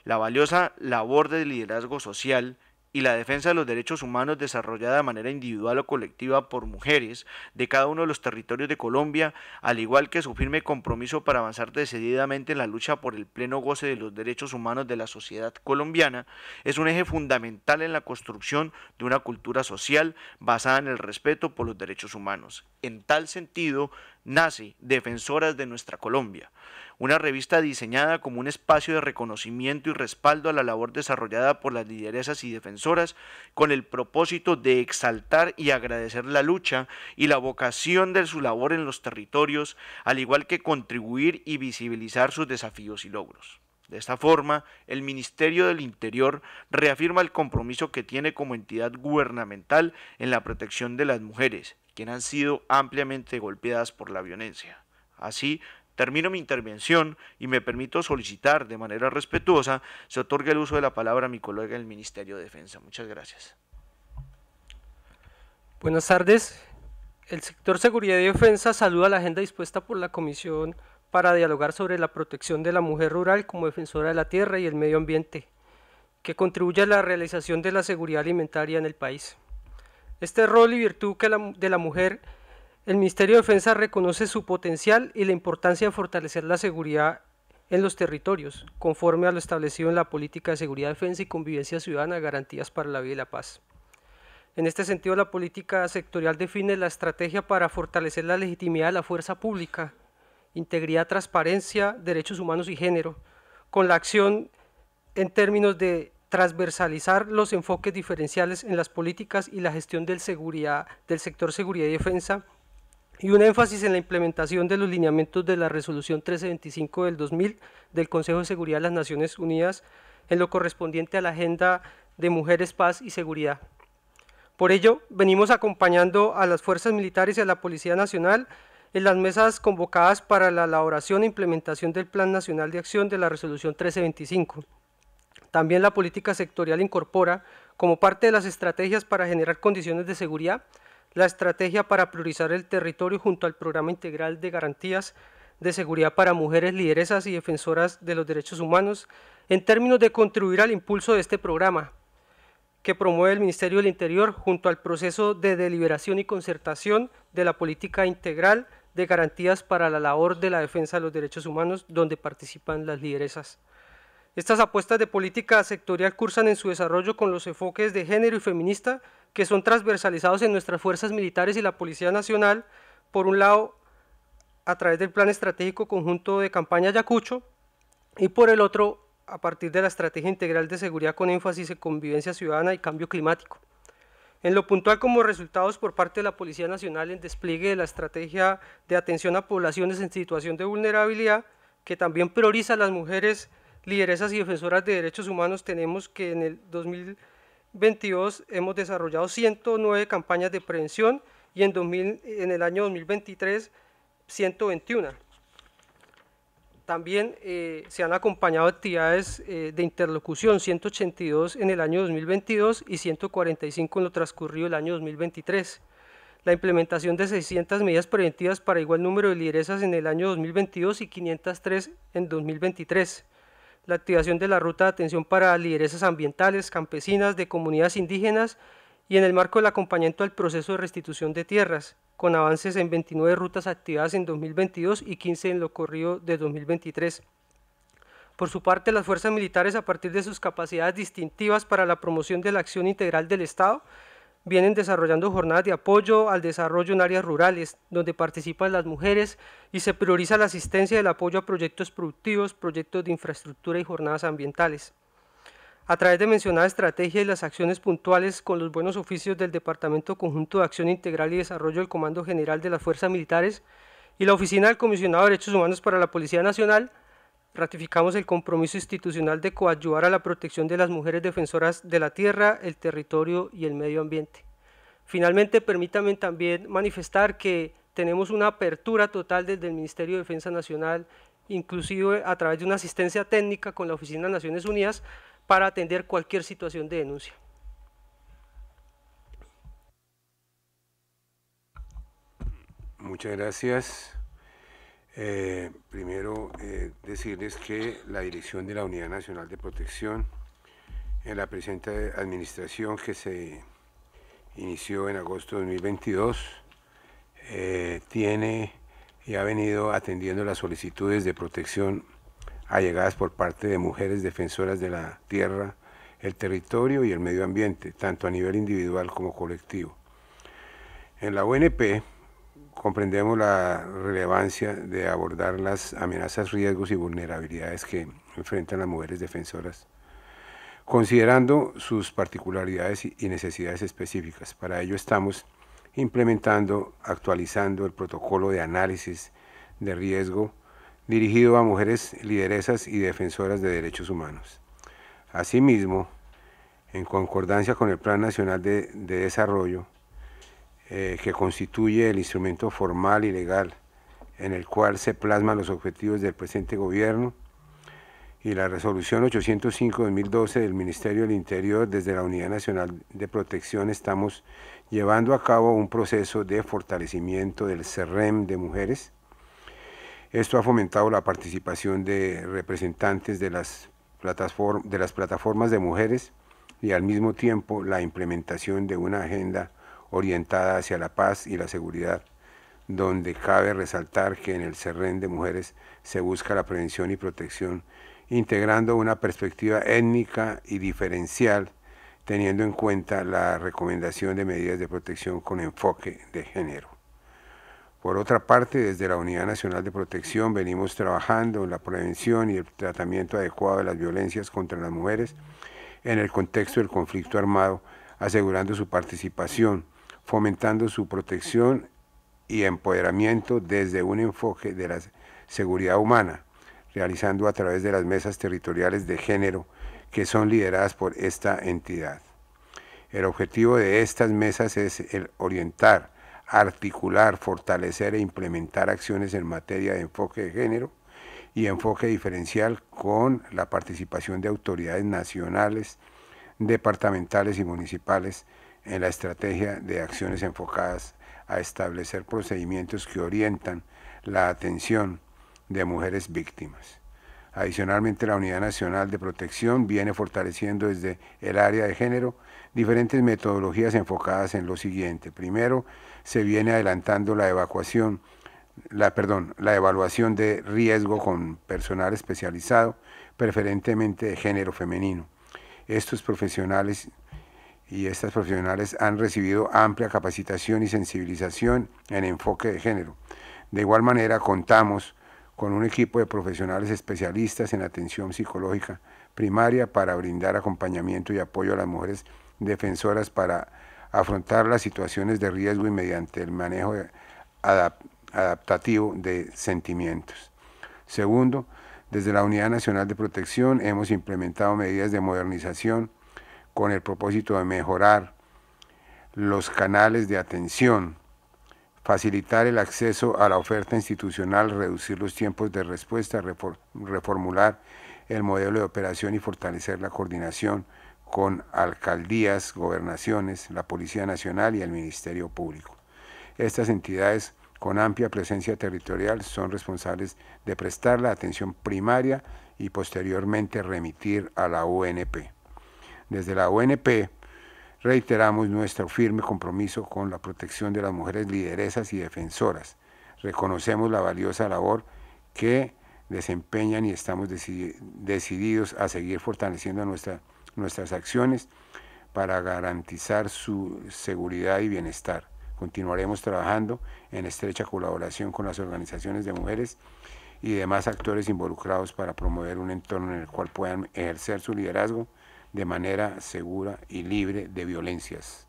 la valiosa labor de liderazgo social y la defensa de los derechos humanos desarrollada de manera individual o colectiva por mujeres de cada uno de los territorios de Colombia, al igual que su firme compromiso para avanzar decididamente en la lucha por el pleno goce de los derechos humanos de la sociedad colombiana, es un eje fundamental en la construcción de una cultura social basada en el respeto por los derechos humanos. En tal sentido, nace Defensoras de nuestra Colombia una revista diseñada como un espacio de reconocimiento y respaldo a la labor desarrollada por las lideresas y defensoras con el propósito de exaltar y agradecer la lucha y la vocación de su labor en los territorios, al igual que contribuir y visibilizar sus desafíos y logros. De esta forma, el Ministerio del Interior reafirma el compromiso que tiene como entidad gubernamental en la protección de las mujeres, quienes han sido ampliamente golpeadas por la violencia. Así, Termino mi intervención y me permito solicitar de manera respetuosa se otorgue el uso de la palabra a mi colega del Ministerio de Defensa. Muchas gracias. Buenas tardes. El sector Seguridad y Defensa saluda la agenda dispuesta por la Comisión para dialogar sobre la protección de la mujer rural como defensora de la tierra y el medio ambiente, que contribuye a la realización de la seguridad alimentaria en el país. Este rol y virtud que de la mujer el Ministerio de Defensa reconoce su potencial y la importancia de fortalecer la seguridad en los territorios, conforme a lo establecido en la Política de Seguridad, Defensa y Convivencia Ciudadana, Garantías para la Vida y la Paz. En este sentido, la política sectorial define la estrategia para fortalecer la legitimidad de la fuerza pública, integridad, transparencia, derechos humanos y género, con la acción en términos de transversalizar los enfoques diferenciales en las políticas y la gestión del, del sector seguridad y defensa y un énfasis en la implementación de los lineamientos de la Resolución 1325 del 2000 del Consejo de Seguridad de las Naciones Unidas en lo correspondiente a la Agenda de Mujeres, Paz y Seguridad. Por ello, venimos acompañando a las fuerzas militares y a la Policía Nacional en las mesas convocadas para la elaboración e implementación del Plan Nacional de Acción de la Resolución 1325. También la política sectorial incorpora, como parte de las estrategias para generar condiciones de seguridad, la estrategia para priorizar el territorio junto al programa integral de garantías de seguridad para mujeres lideresas y defensoras de los derechos humanos en términos de contribuir al impulso de este programa que promueve el Ministerio del Interior junto al proceso de deliberación y concertación de la política integral de garantías para la labor de la defensa de los derechos humanos donde participan las lideresas. Estas apuestas de política sectorial cursan en su desarrollo con los enfoques de género y feminista que son transversalizados en nuestras fuerzas militares y la Policía Nacional, por un lado a través del Plan Estratégico Conjunto de Campaña Yacucho y por el otro a partir de la Estrategia Integral de Seguridad con énfasis en convivencia ciudadana y cambio climático. En lo puntual como resultados por parte de la Policía Nacional en despliegue de la Estrategia de Atención a Poblaciones en Situación de Vulnerabilidad, que también prioriza a las mujeres lideresas y defensoras de derechos humanos, tenemos que en el 2000 2022 hemos desarrollado 109 campañas de prevención y en, 2000, en el año 2023 121. También eh, se han acompañado actividades eh, de interlocución, 182 en el año 2022 y 145 en lo transcurrido el año 2023. La implementación de 600 medidas preventivas para igual número de lideresas en el año 2022 y 503 en 2023 la activación de la ruta de atención para lideresas ambientales, campesinas, de comunidades indígenas y en el marco del acompañamiento al proceso de restitución de tierras, con avances en 29 rutas activadas en 2022 y 15 en lo corrido de 2023. Por su parte, las fuerzas militares, a partir de sus capacidades distintivas para la promoción de la acción integral del Estado, vienen desarrollando jornadas de apoyo al desarrollo en áreas rurales, donde participan las mujeres y se prioriza la asistencia y el apoyo a proyectos productivos, proyectos de infraestructura y jornadas ambientales. A través de mencionada estrategia y las acciones puntuales con los buenos oficios del Departamento Conjunto de Acción Integral y Desarrollo del Comando General de las Fuerzas Militares y la Oficina del Comisionado de Derechos Humanos para la Policía Nacional, Ratificamos el compromiso institucional de coadyuvar a la protección de las mujeres defensoras de la tierra, el territorio y el medio ambiente. Finalmente, permítanme también manifestar que tenemos una apertura total desde el Ministerio de Defensa Nacional, inclusive a través de una asistencia técnica con la Oficina de Naciones Unidas, para atender cualquier situación de denuncia. Muchas gracias. Eh, primero, eh, decirles que la dirección de la Unidad Nacional de Protección, en la presente administración que se inició en agosto de 2022, eh, tiene y ha venido atendiendo las solicitudes de protección allegadas por parte de mujeres defensoras de la tierra, el territorio y el medio ambiente, tanto a nivel individual como colectivo. En la UNP, comprendemos la relevancia de abordar las amenazas, riesgos y vulnerabilidades que enfrentan las mujeres defensoras, considerando sus particularidades y necesidades específicas. Para ello estamos implementando, actualizando el protocolo de análisis de riesgo dirigido a mujeres lideresas y defensoras de derechos humanos. Asimismo, en concordancia con el Plan Nacional de, de Desarrollo, eh, que constituye el instrumento formal y legal en el cual se plasman los objetivos del presente gobierno y la resolución 805-2012 del Ministerio del Interior desde la Unidad Nacional de Protección estamos llevando a cabo un proceso de fortalecimiento del CERREM de mujeres. Esto ha fomentado la participación de representantes de las, de las plataformas de mujeres y al mismo tiempo la implementación de una agenda orientada hacia la paz y la seguridad, donde cabe resaltar que en el Serrén de Mujeres se busca la prevención y protección, integrando una perspectiva étnica y diferencial, teniendo en cuenta la recomendación de medidas de protección con enfoque de género. Por otra parte, desde la Unidad Nacional de Protección venimos trabajando en la prevención y el tratamiento adecuado de las violencias contra las mujeres en el contexto del conflicto armado, asegurando su participación fomentando su protección y empoderamiento desde un enfoque de la seguridad humana, realizando a través de las mesas territoriales de género que son lideradas por esta entidad. El objetivo de estas mesas es el orientar, articular, fortalecer e implementar acciones en materia de enfoque de género y enfoque diferencial con la participación de autoridades nacionales, departamentales y municipales en la estrategia de acciones enfocadas a establecer procedimientos que orientan la atención de mujeres víctimas. Adicionalmente, la Unidad Nacional de Protección viene fortaleciendo desde el área de género diferentes metodologías enfocadas en lo siguiente. Primero, se viene adelantando la evacuación, la, perdón, la evaluación de riesgo con personal especializado, preferentemente de género femenino. Estos profesionales y estas profesionales han recibido amplia capacitación y sensibilización en enfoque de género. De igual manera, contamos con un equipo de profesionales especialistas en atención psicológica primaria para brindar acompañamiento y apoyo a las mujeres defensoras para afrontar las situaciones de riesgo y mediante el manejo adaptativo de sentimientos. Segundo, desde la Unidad Nacional de Protección hemos implementado medidas de modernización con el propósito de mejorar los canales de atención, facilitar el acceso a la oferta institucional, reducir los tiempos de respuesta, reformular el modelo de operación y fortalecer la coordinación con alcaldías, gobernaciones, la Policía Nacional y el Ministerio Público. Estas entidades con amplia presencia territorial son responsables de prestar la atención primaria y posteriormente remitir a la UNP. Desde la ONP reiteramos nuestro firme compromiso con la protección de las mujeres lideresas y defensoras. Reconocemos la valiosa labor que desempeñan y estamos decididos a seguir fortaleciendo nuestras acciones para garantizar su seguridad y bienestar. Continuaremos trabajando en estrecha colaboración con las organizaciones de mujeres y demás actores involucrados para promover un entorno en el cual puedan ejercer su liderazgo de manera segura y libre de violencias.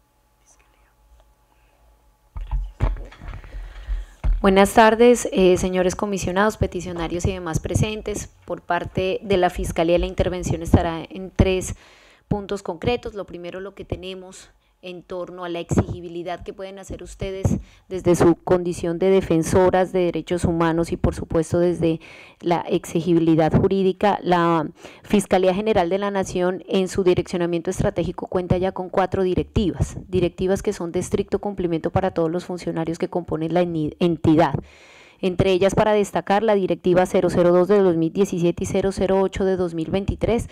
Buenas tardes, eh, señores comisionados, peticionarios y demás presentes. Por parte de la Fiscalía, la intervención estará en tres puntos concretos. Lo primero, lo que tenemos en torno a la exigibilidad que pueden hacer ustedes desde su condición de defensoras de derechos humanos y por supuesto desde la exigibilidad jurídica. La Fiscalía General de la Nación en su direccionamiento estratégico cuenta ya con cuatro directivas, directivas que son de estricto cumplimiento para todos los funcionarios que componen la entidad entre ellas para destacar la Directiva 002 de 2017 y 008 de 2023,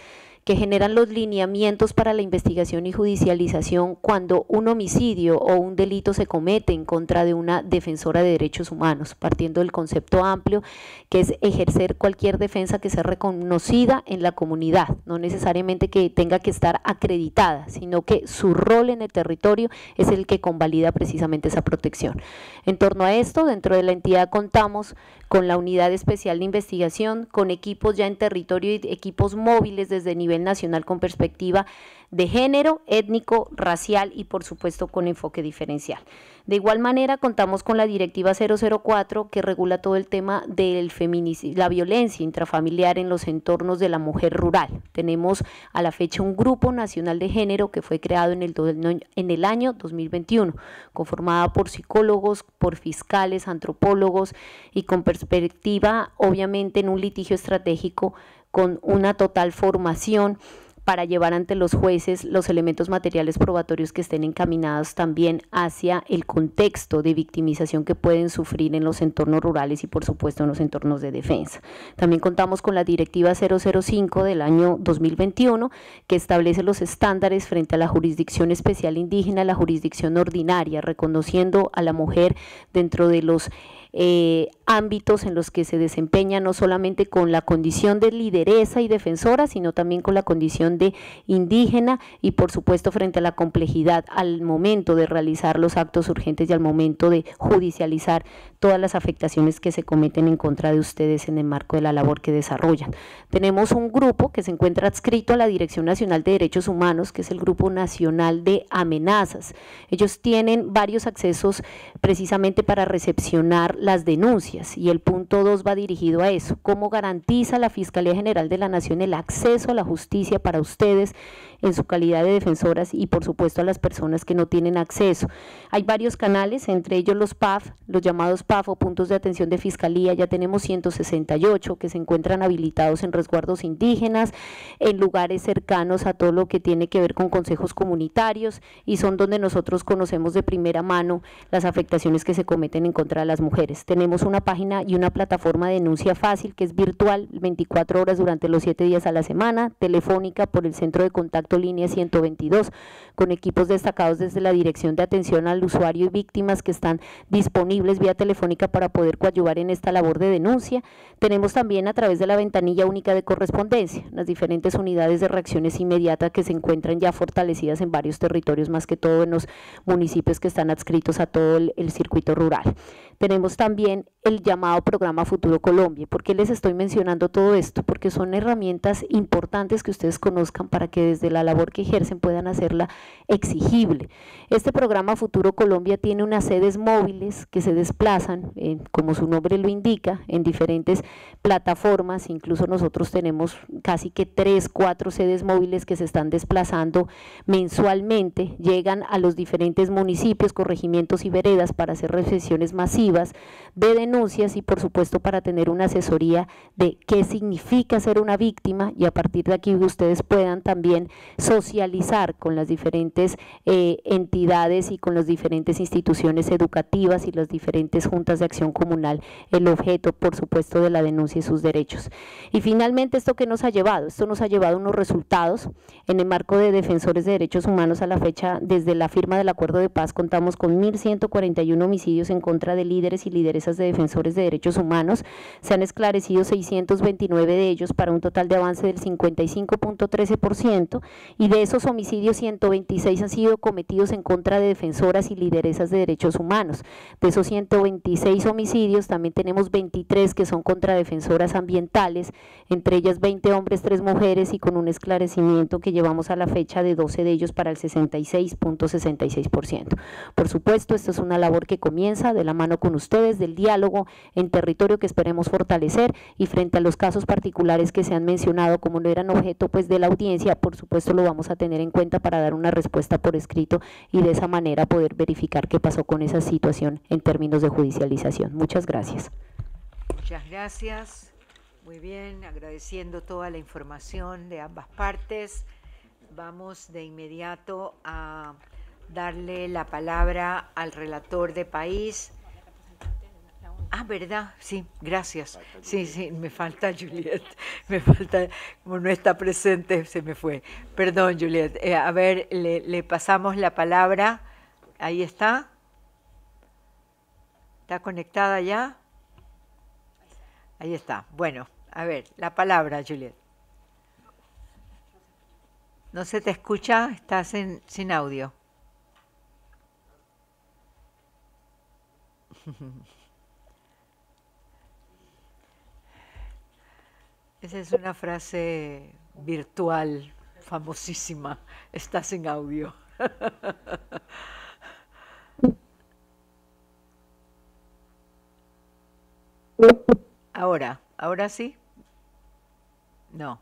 que generan los lineamientos para la investigación y judicialización cuando un homicidio o un delito se comete en contra de una defensora de derechos humanos, partiendo del concepto amplio que es ejercer cualquier defensa que sea reconocida en la comunidad, no necesariamente que tenga que estar acreditada, sino que su rol en el territorio es el que convalida precisamente esa protección. En torno a esto, dentro de la entidad contamos con la Unidad Especial de Investigación, con equipos ya en territorio y equipos móviles desde nivel nacional con perspectiva de género, étnico, racial y por supuesto con enfoque diferencial. De igual manera, contamos con la Directiva 004 que regula todo el tema de la violencia intrafamiliar en los entornos de la mujer rural. Tenemos a la fecha un Grupo Nacional de Género que fue creado en el, en el año 2021, conformada por psicólogos, por fiscales, antropólogos y con perspectiva, obviamente, en un litigio estratégico con una total formación para llevar ante los jueces los elementos materiales probatorios que estén encaminados también hacia el contexto de victimización que pueden sufrir en los entornos rurales y por supuesto en los entornos de defensa. También contamos con la Directiva 005 del año 2021 que establece los estándares frente a la jurisdicción especial indígena, la jurisdicción ordinaria, reconociendo a la mujer dentro de los eh, ámbitos en los que se desempeña no solamente con la condición de lideresa y defensora, sino también con la condición de indígena y por supuesto frente a la complejidad al momento de realizar los actos urgentes y al momento de judicializar todas las afectaciones que se cometen en contra de ustedes en el marco de la labor que desarrollan. Tenemos un grupo que se encuentra adscrito a la Dirección Nacional de Derechos Humanos, que es el Grupo Nacional de Amenazas. Ellos tienen varios accesos precisamente para recepcionar las denuncias y el punto 2 va dirigido a eso, cómo garantiza la Fiscalía General de la Nación el acceso a la justicia para ustedes en su calidad de defensoras y por supuesto a las personas que no tienen acceso. Hay varios canales, entre ellos los PAF, los llamados PAF o puntos de atención de fiscalía, ya tenemos 168 que se encuentran habilitados en resguardos indígenas, en lugares cercanos a todo lo que tiene que ver con consejos comunitarios y son donde nosotros conocemos de primera mano las afectaciones que se cometen en contra de las mujeres. Tenemos una página y una plataforma de denuncia fácil que es virtual 24 horas durante los 7 días a la semana, telefónica por el centro de contacto línea 122, con equipos destacados desde la Dirección de Atención al Usuario y Víctimas que están disponibles vía telefónica para poder coadyuvar en esta labor de denuncia. Tenemos también a través de la ventanilla única de correspondencia las diferentes unidades de reacciones inmediatas que se encuentran ya fortalecidas en varios territorios, más que todo en los municipios que están adscritos a todo el, el circuito rural. Tenemos también el llamado programa Futuro Colombia. ¿Por qué les estoy mencionando todo esto? Porque son herramientas importantes que ustedes conozcan para que desde la labor que ejercen puedan hacerla exigible. Este programa Futuro Colombia tiene unas sedes móviles que se desplazan, eh, como su nombre lo indica, en diferentes plataformas, incluso nosotros tenemos casi que tres, cuatro sedes móviles que se están desplazando mensualmente, llegan a los diferentes municipios, corregimientos y veredas para hacer recepciones masivas de denuncias y por supuesto para tener una asesoría de qué significa ser una víctima y a partir de aquí ustedes puedan también socializar con las diferentes eh, entidades y con las diferentes instituciones educativas y las diferentes juntas de acción comunal, el objeto, por supuesto, de la denuncia y sus derechos. Y finalmente, ¿esto que nos ha llevado? Esto nos ha llevado unos resultados en el marco de defensores de derechos humanos a la fecha, desde la firma del acuerdo de paz, contamos con 1.141 homicidios en contra de líderes y lideresas de defensores de derechos humanos. Se han esclarecido 629 de ellos para un total de avance del 55.13% y de esos homicidios 126 han sido cometidos en contra de defensoras y lideresas de derechos humanos. De esos 126 homicidios también tenemos 23 que son contra defensoras ambientales entre ellas 20 hombres, 3 mujeres y con un esclarecimiento que llevamos a la fecha de 12 de ellos para el 66.66%. Por supuesto, esto es una labor que comienza de la mano con ustedes, del diálogo en territorio que esperemos fortalecer y frente a los casos particulares que se han mencionado, como no eran objeto pues de la audiencia, por supuesto lo vamos a tener en cuenta para dar una respuesta por escrito y de esa manera poder verificar qué pasó con esa situación en términos de judicialización. Muchas gracias. Muchas gracias. Muy bien, agradeciendo toda la información de ambas partes, vamos de inmediato a darle la palabra al relator de país. Ah, ¿verdad? Sí, gracias. Sí, sí, me falta Juliet. Me falta, como no está presente, se me fue. Perdón, Juliet. Eh, a ver, le pasamos la palabra. Ahí está. ¿Está conectada ya? Ahí está. Bueno, a ver, la palabra, Juliet. ¿No se te escucha? Estás sin audio. Esa es una frase virtual, famosísima. Estás sin audio. Ahora. ¿Ahora sí? No.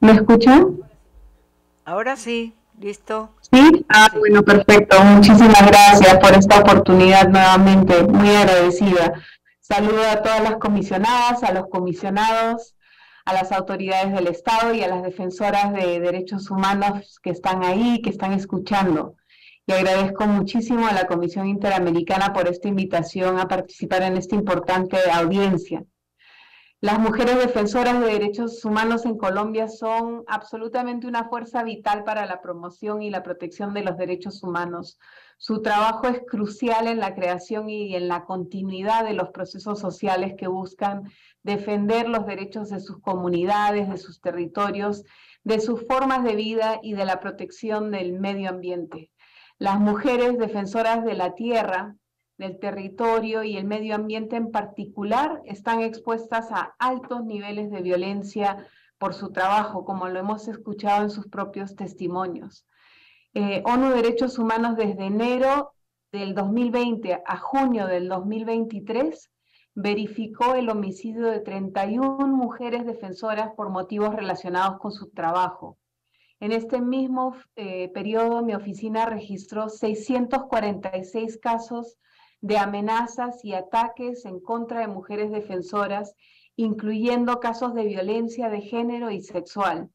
¿Me escuchan? Ahora sí, listo. Sí, ah, bueno, perfecto. Muchísimas gracias por esta oportunidad nuevamente, muy agradecida. Saludo a todas las comisionadas, a los comisionados a las autoridades del Estado y a las defensoras de derechos humanos que están ahí, que están escuchando. Y agradezco muchísimo a la Comisión Interamericana por esta invitación a participar en esta importante audiencia. Las mujeres defensoras de derechos humanos en Colombia son absolutamente una fuerza vital para la promoción y la protección de los derechos humanos. Su trabajo es crucial en la creación y en la continuidad de los procesos sociales que buscan defender los derechos de sus comunidades, de sus territorios, de sus formas de vida y de la protección del medio ambiente. Las mujeres defensoras de la tierra, del territorio y el medio ambiente en particular están expuestas a altos niveles de violencia por su trabajo, como lo hemos escuchado en sus propios testimonios. Eh, ONU Derechos Humanos desde enero del 2020 a junio del 2023 verificó el homicidio de 31 mujeres defensoras por motivos relacionados con su trabajo. En este mismo eh, periodo, mi oficina registró 646 casos de amenazas y ataques en contra de mujeres defensoras, incluyendo casos de violencia de género y sexual.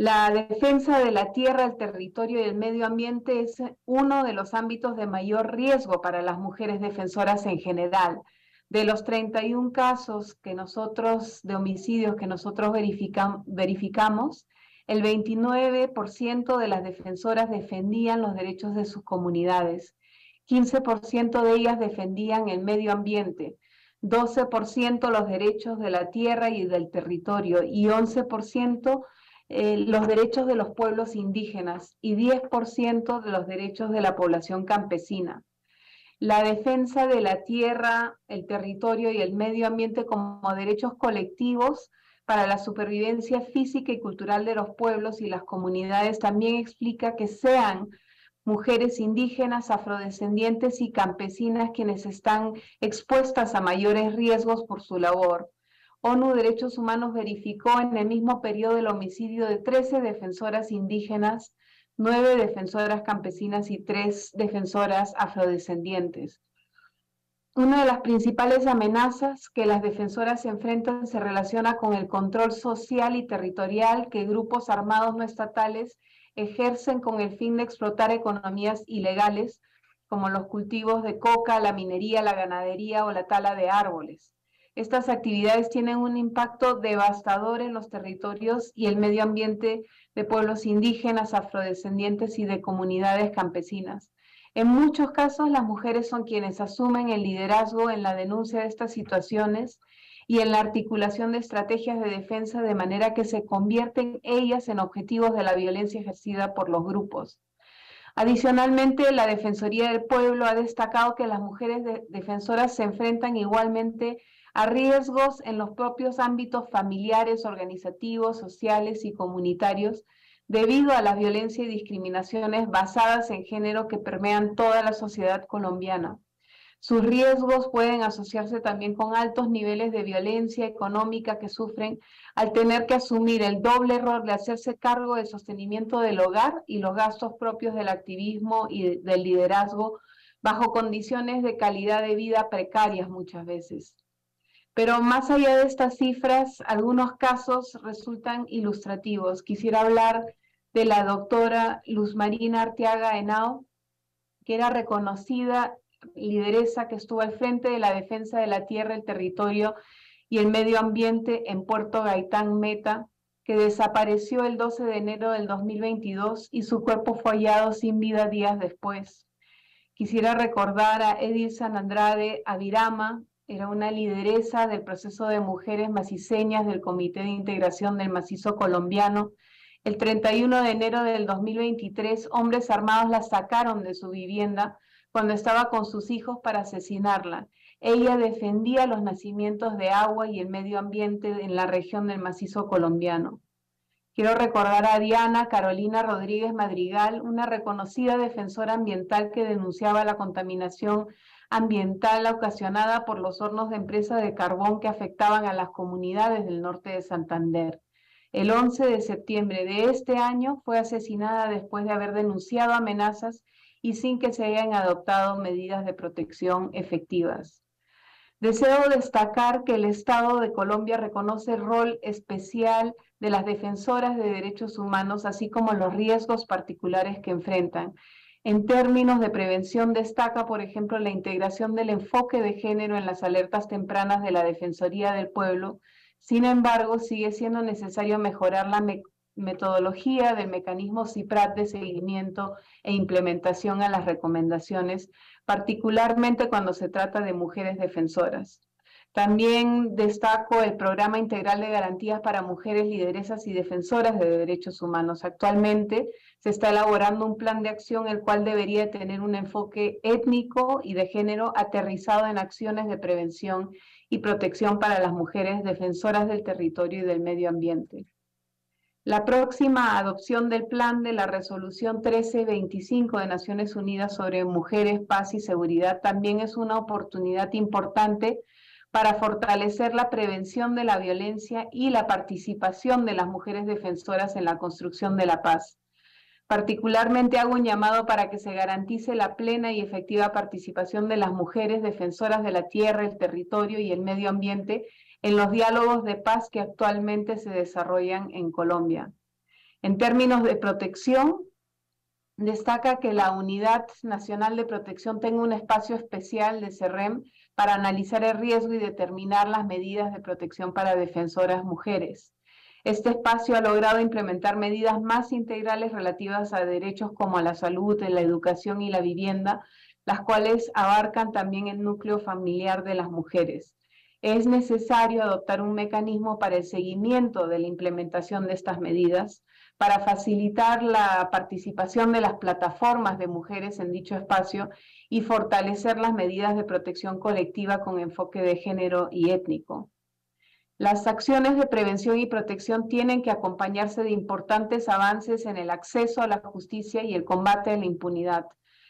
La defensa de la tierra, el territorio y el medio ambiente es uno de los ámbitos de mayor riesgo para las mujeres defensoras en general. De los 31 casos que nosotros de homicidios que nosotros verificamos, el 29% de las defensoras defendían los derechos de sus comunidades, 15% de ellas defendían el medio ambiente, 12% los derechos de la tierra y del territorio y 11% eh, los derechos de los pueblos indígenas y 10% de los derechos de la población campesina. La defensa de la tierra, el territorio y el medio ambiente como derechos colectivos para la supervivencia física y cultural de los pueblos y las comunidades también explica que sean mujeres indígenas, afrodescendientes y campesinas quienes están expuestas a mayores riesgos por su labor. ONU Derechos Humanos verificó en el mismo periodo el homicidio de 13 defensoras indígenas, 9 defensoras campesinas y 3 defensoras afrodescendientes. Una de las principales amenazas que las defensoras enfrentan se relaciona con el control social y territorial que grupos armados no estatales ejercen con el fin de explotar economías ilegales como los cultivos de coca, la minería, la ganadería o la tala de árboles. Estas actividades tienen un impacto devastador en los territorios y el medio ambiente de pueblos indígenas, afrodescendientes y de comunidades campesinas. En muchos casos, las mujeres son quienes asumen el liderazgo en la denuncia de estas situaciones y en la articulación de estrategias de defensa de manera que se convierten ellas en objetivos de la violencia ejercida por los grupos. Adicionalmente, la Defensoría del Pueblo ha destacado que las mujeres defensoras se enfrentan igualmente a riesgos en los propios ámbitos familiares, organizativos, sociales y comunitarios debido a la violencia y discriminaciones basadas en género que permean toda la sociedad colombiana. Sus riesgos pueden asociarse también con altos niveles de violencia económica que sufren al tener que asumir el doble error de hacerse cargo del sostenimiento del hogar y los gastos propios del activismo y del liderazgo bajo condiciones de calidad de vida precarias muchas veces. Pero más allá de estas cifras, algunos casos resultan ilustrativos. Quisiera hablar de la doctora Luz Marina Arteaga Henao, que era reconocida lideresa que estuvo al frente de la defensa de la tierra, el territorio y el medio ambiente en Puerto Gaitán Meta, que desapareció el 12 de enero del 2022 y su cuerpo fue hallado sin vida días después. Quisiera recordar a San Andrade Avirama, era una lideresa del proceso de mujeres maciceñas del Comité de Integración del Macizo Colombiano. El 31 de enero del 2023, hombres armados la sacaron de su vivienda cuando estaba con sus hijos para asesinarla. Ella defendía los nacimientos de agua y el medio ambiente en la región del macizo colombiano. Quiero recordar a Diana Carolina Rodríguez Madrigal, una reconocida defensora ambiental que denunciaba la contaminación ambiental ocasionada por los hornos de empresa de carbón que afectaban a las comunidades del norte de Santander. El 11 de septiembre de este año fue asesinada después de haber denunciado amenazas y sin que se hayan adoptado medidas de protección efectivas. Deseo destacar que el Estado de Colombia reconoce el rol especial de las defensoras de derechos humanos, así como los riesgos particulares que enfrentan, en términos de prevención destaca, por ejemplo, la integración del enfoque de género en las alertas tempranas de la Defensoría del Pueblo. Sin embargo, sigue siendo necesario mejorar la metodología del mecanismo CIPRAT de seguimiento e implementación a las recomendaciones, particularmente cuando se trata de mujeres defensoras. También destaco el Programa Integral de Garantías para Mujeres Lideresas y Defensoras de Derechos Humanos. Actualmente se está elaborando un plan de acción el cual debería tener un enfoque étnico y de género aterrizado en acciones de prevención y protección para las mujeres defensoras del territorio y del medio ambiente. La próxima adopción del plan de la Resolución 1325 de Naciones Unidas sobre Mujeres, Paz y Seguridad también es una oportunidad importante para fortalecer la prevención de la violencia y la participación de las mujeres defensoras en la construcción de la paz. Particularmente hago un llamado para que se garantice la plena y efectiva participación de las mujeres defensoras de la tierra, el territorio y el medio ambiente en los diálogos de paz que actualmente se desarrollan en Colombia. En términos de protección, destaca que la Unidad Nacional de Protección tenga un espacio especial de CEREM para analizar el riesgo y determinar las medidas de protección para defensoras mujeres. Este espacio ha logrado implementar medidas más integrales relativas a derechos como a la salud, la educación y la vivienda, las cuales abarcan también el núcleo familiar de las mujeres. Es necesario adoptar un mecanismo para el seguimiento de la implementación de estas medidas, para facilitar la participación de las plataformas de mujeres en dicho espacio y fortalecer las medidas de protección colectiva con enfoque de género y étnico. Las acciones de prevención y protección tienen que acompañarse de importantes avances en el acceso a la justicia y el combate a la impunidad.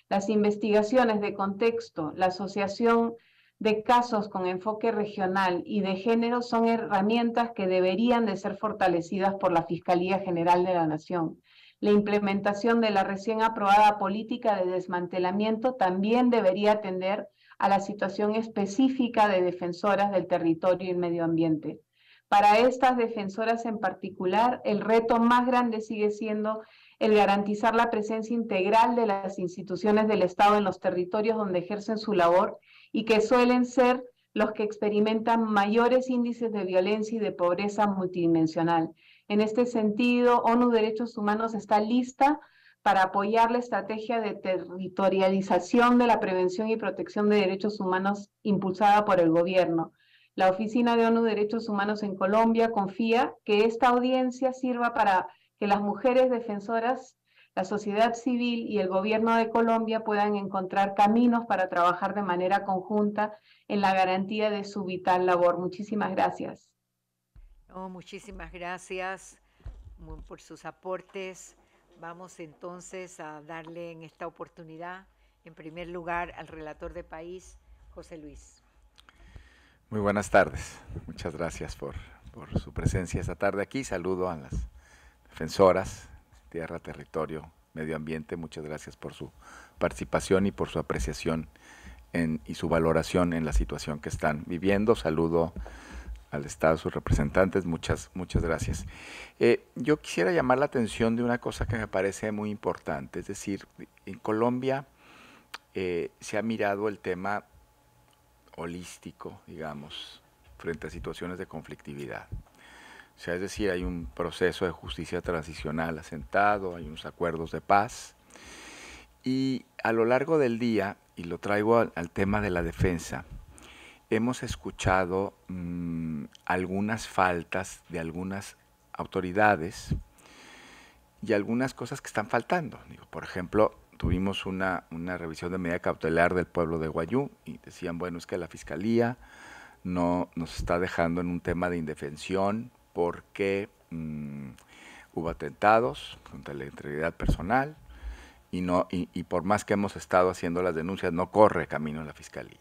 Las investigaciones de contexto, la asociación de casos con enfoque regional y de género son herramientas que deberían de ser fortalecidas por la Fiscalía General de la Nación. La implementación de la recién aprobada política de desmantelamiento también debería atender a la situación específica de defensoras del territorio y medio ambiente. Para estas defensoras en particular, el reto más grande sigue siendo el garantizar la presencia integral de las instituciones del Estado en los territorios donde ejercen su labor y que suelen ser los que experimentan mayores índices de violencia y de pobreza multidimensional. En este sentido, ONU Derechos Humanos está lista para apoyar la estrategia de territorialización de la prevención y protección de derechos humanos impulsada por el gobierno. La Oficina de ONU Derechos Humanos en Colombia confía que esta audiencia sirva para que las mujeres defensoras la sociedad civil y el gobierno de Colombia puedan encontrar caminos para trabajar de manera conjunta en la garantía de su vital labor. Muchísimas gracias. muchísimas gracias por sus aportes. Vamos entonces a darle en esta oportunidad, en primer lugar, al relator de país, José Luis. Muy buenas tardes. Muchas gracias por su presencia esta tarde aquí. Saludo a las defensoras tierra, territorio, medio ambiente. Muchas gracias por su participación y por su apreciación y su valoración en la situación que están viviendo. Saludo al Estado, sus representantes, muchas, muchas gracias. Eh, yo quisiera llamar la atención de una cosa que me parece muy importante, es decir, en Colombia eh, se ha mirado el tema holístico, digamos, frente a situaciones de conflictividad. O sea, es decir, hay un proceso de justicia transicional asentado, hay unos acuerdos de paz. Y a lo largo del día, y lo traigo al, tema de la defensa, hemos escuchado mm, algunas faltas de algunas autoridades y algunas cosas que están faltando. por ejemplo, tuvimos una, una, revisión de medida cautelar del pueblo de Guayú y decían, bueno, es que la fiscalía no nos está dejando en un tema de indefensión, porque mm, hubo atentados contra la integridad personal y, no, y, por más que hemos estado haciendo las denuncias, no corre camino en la fiscalía.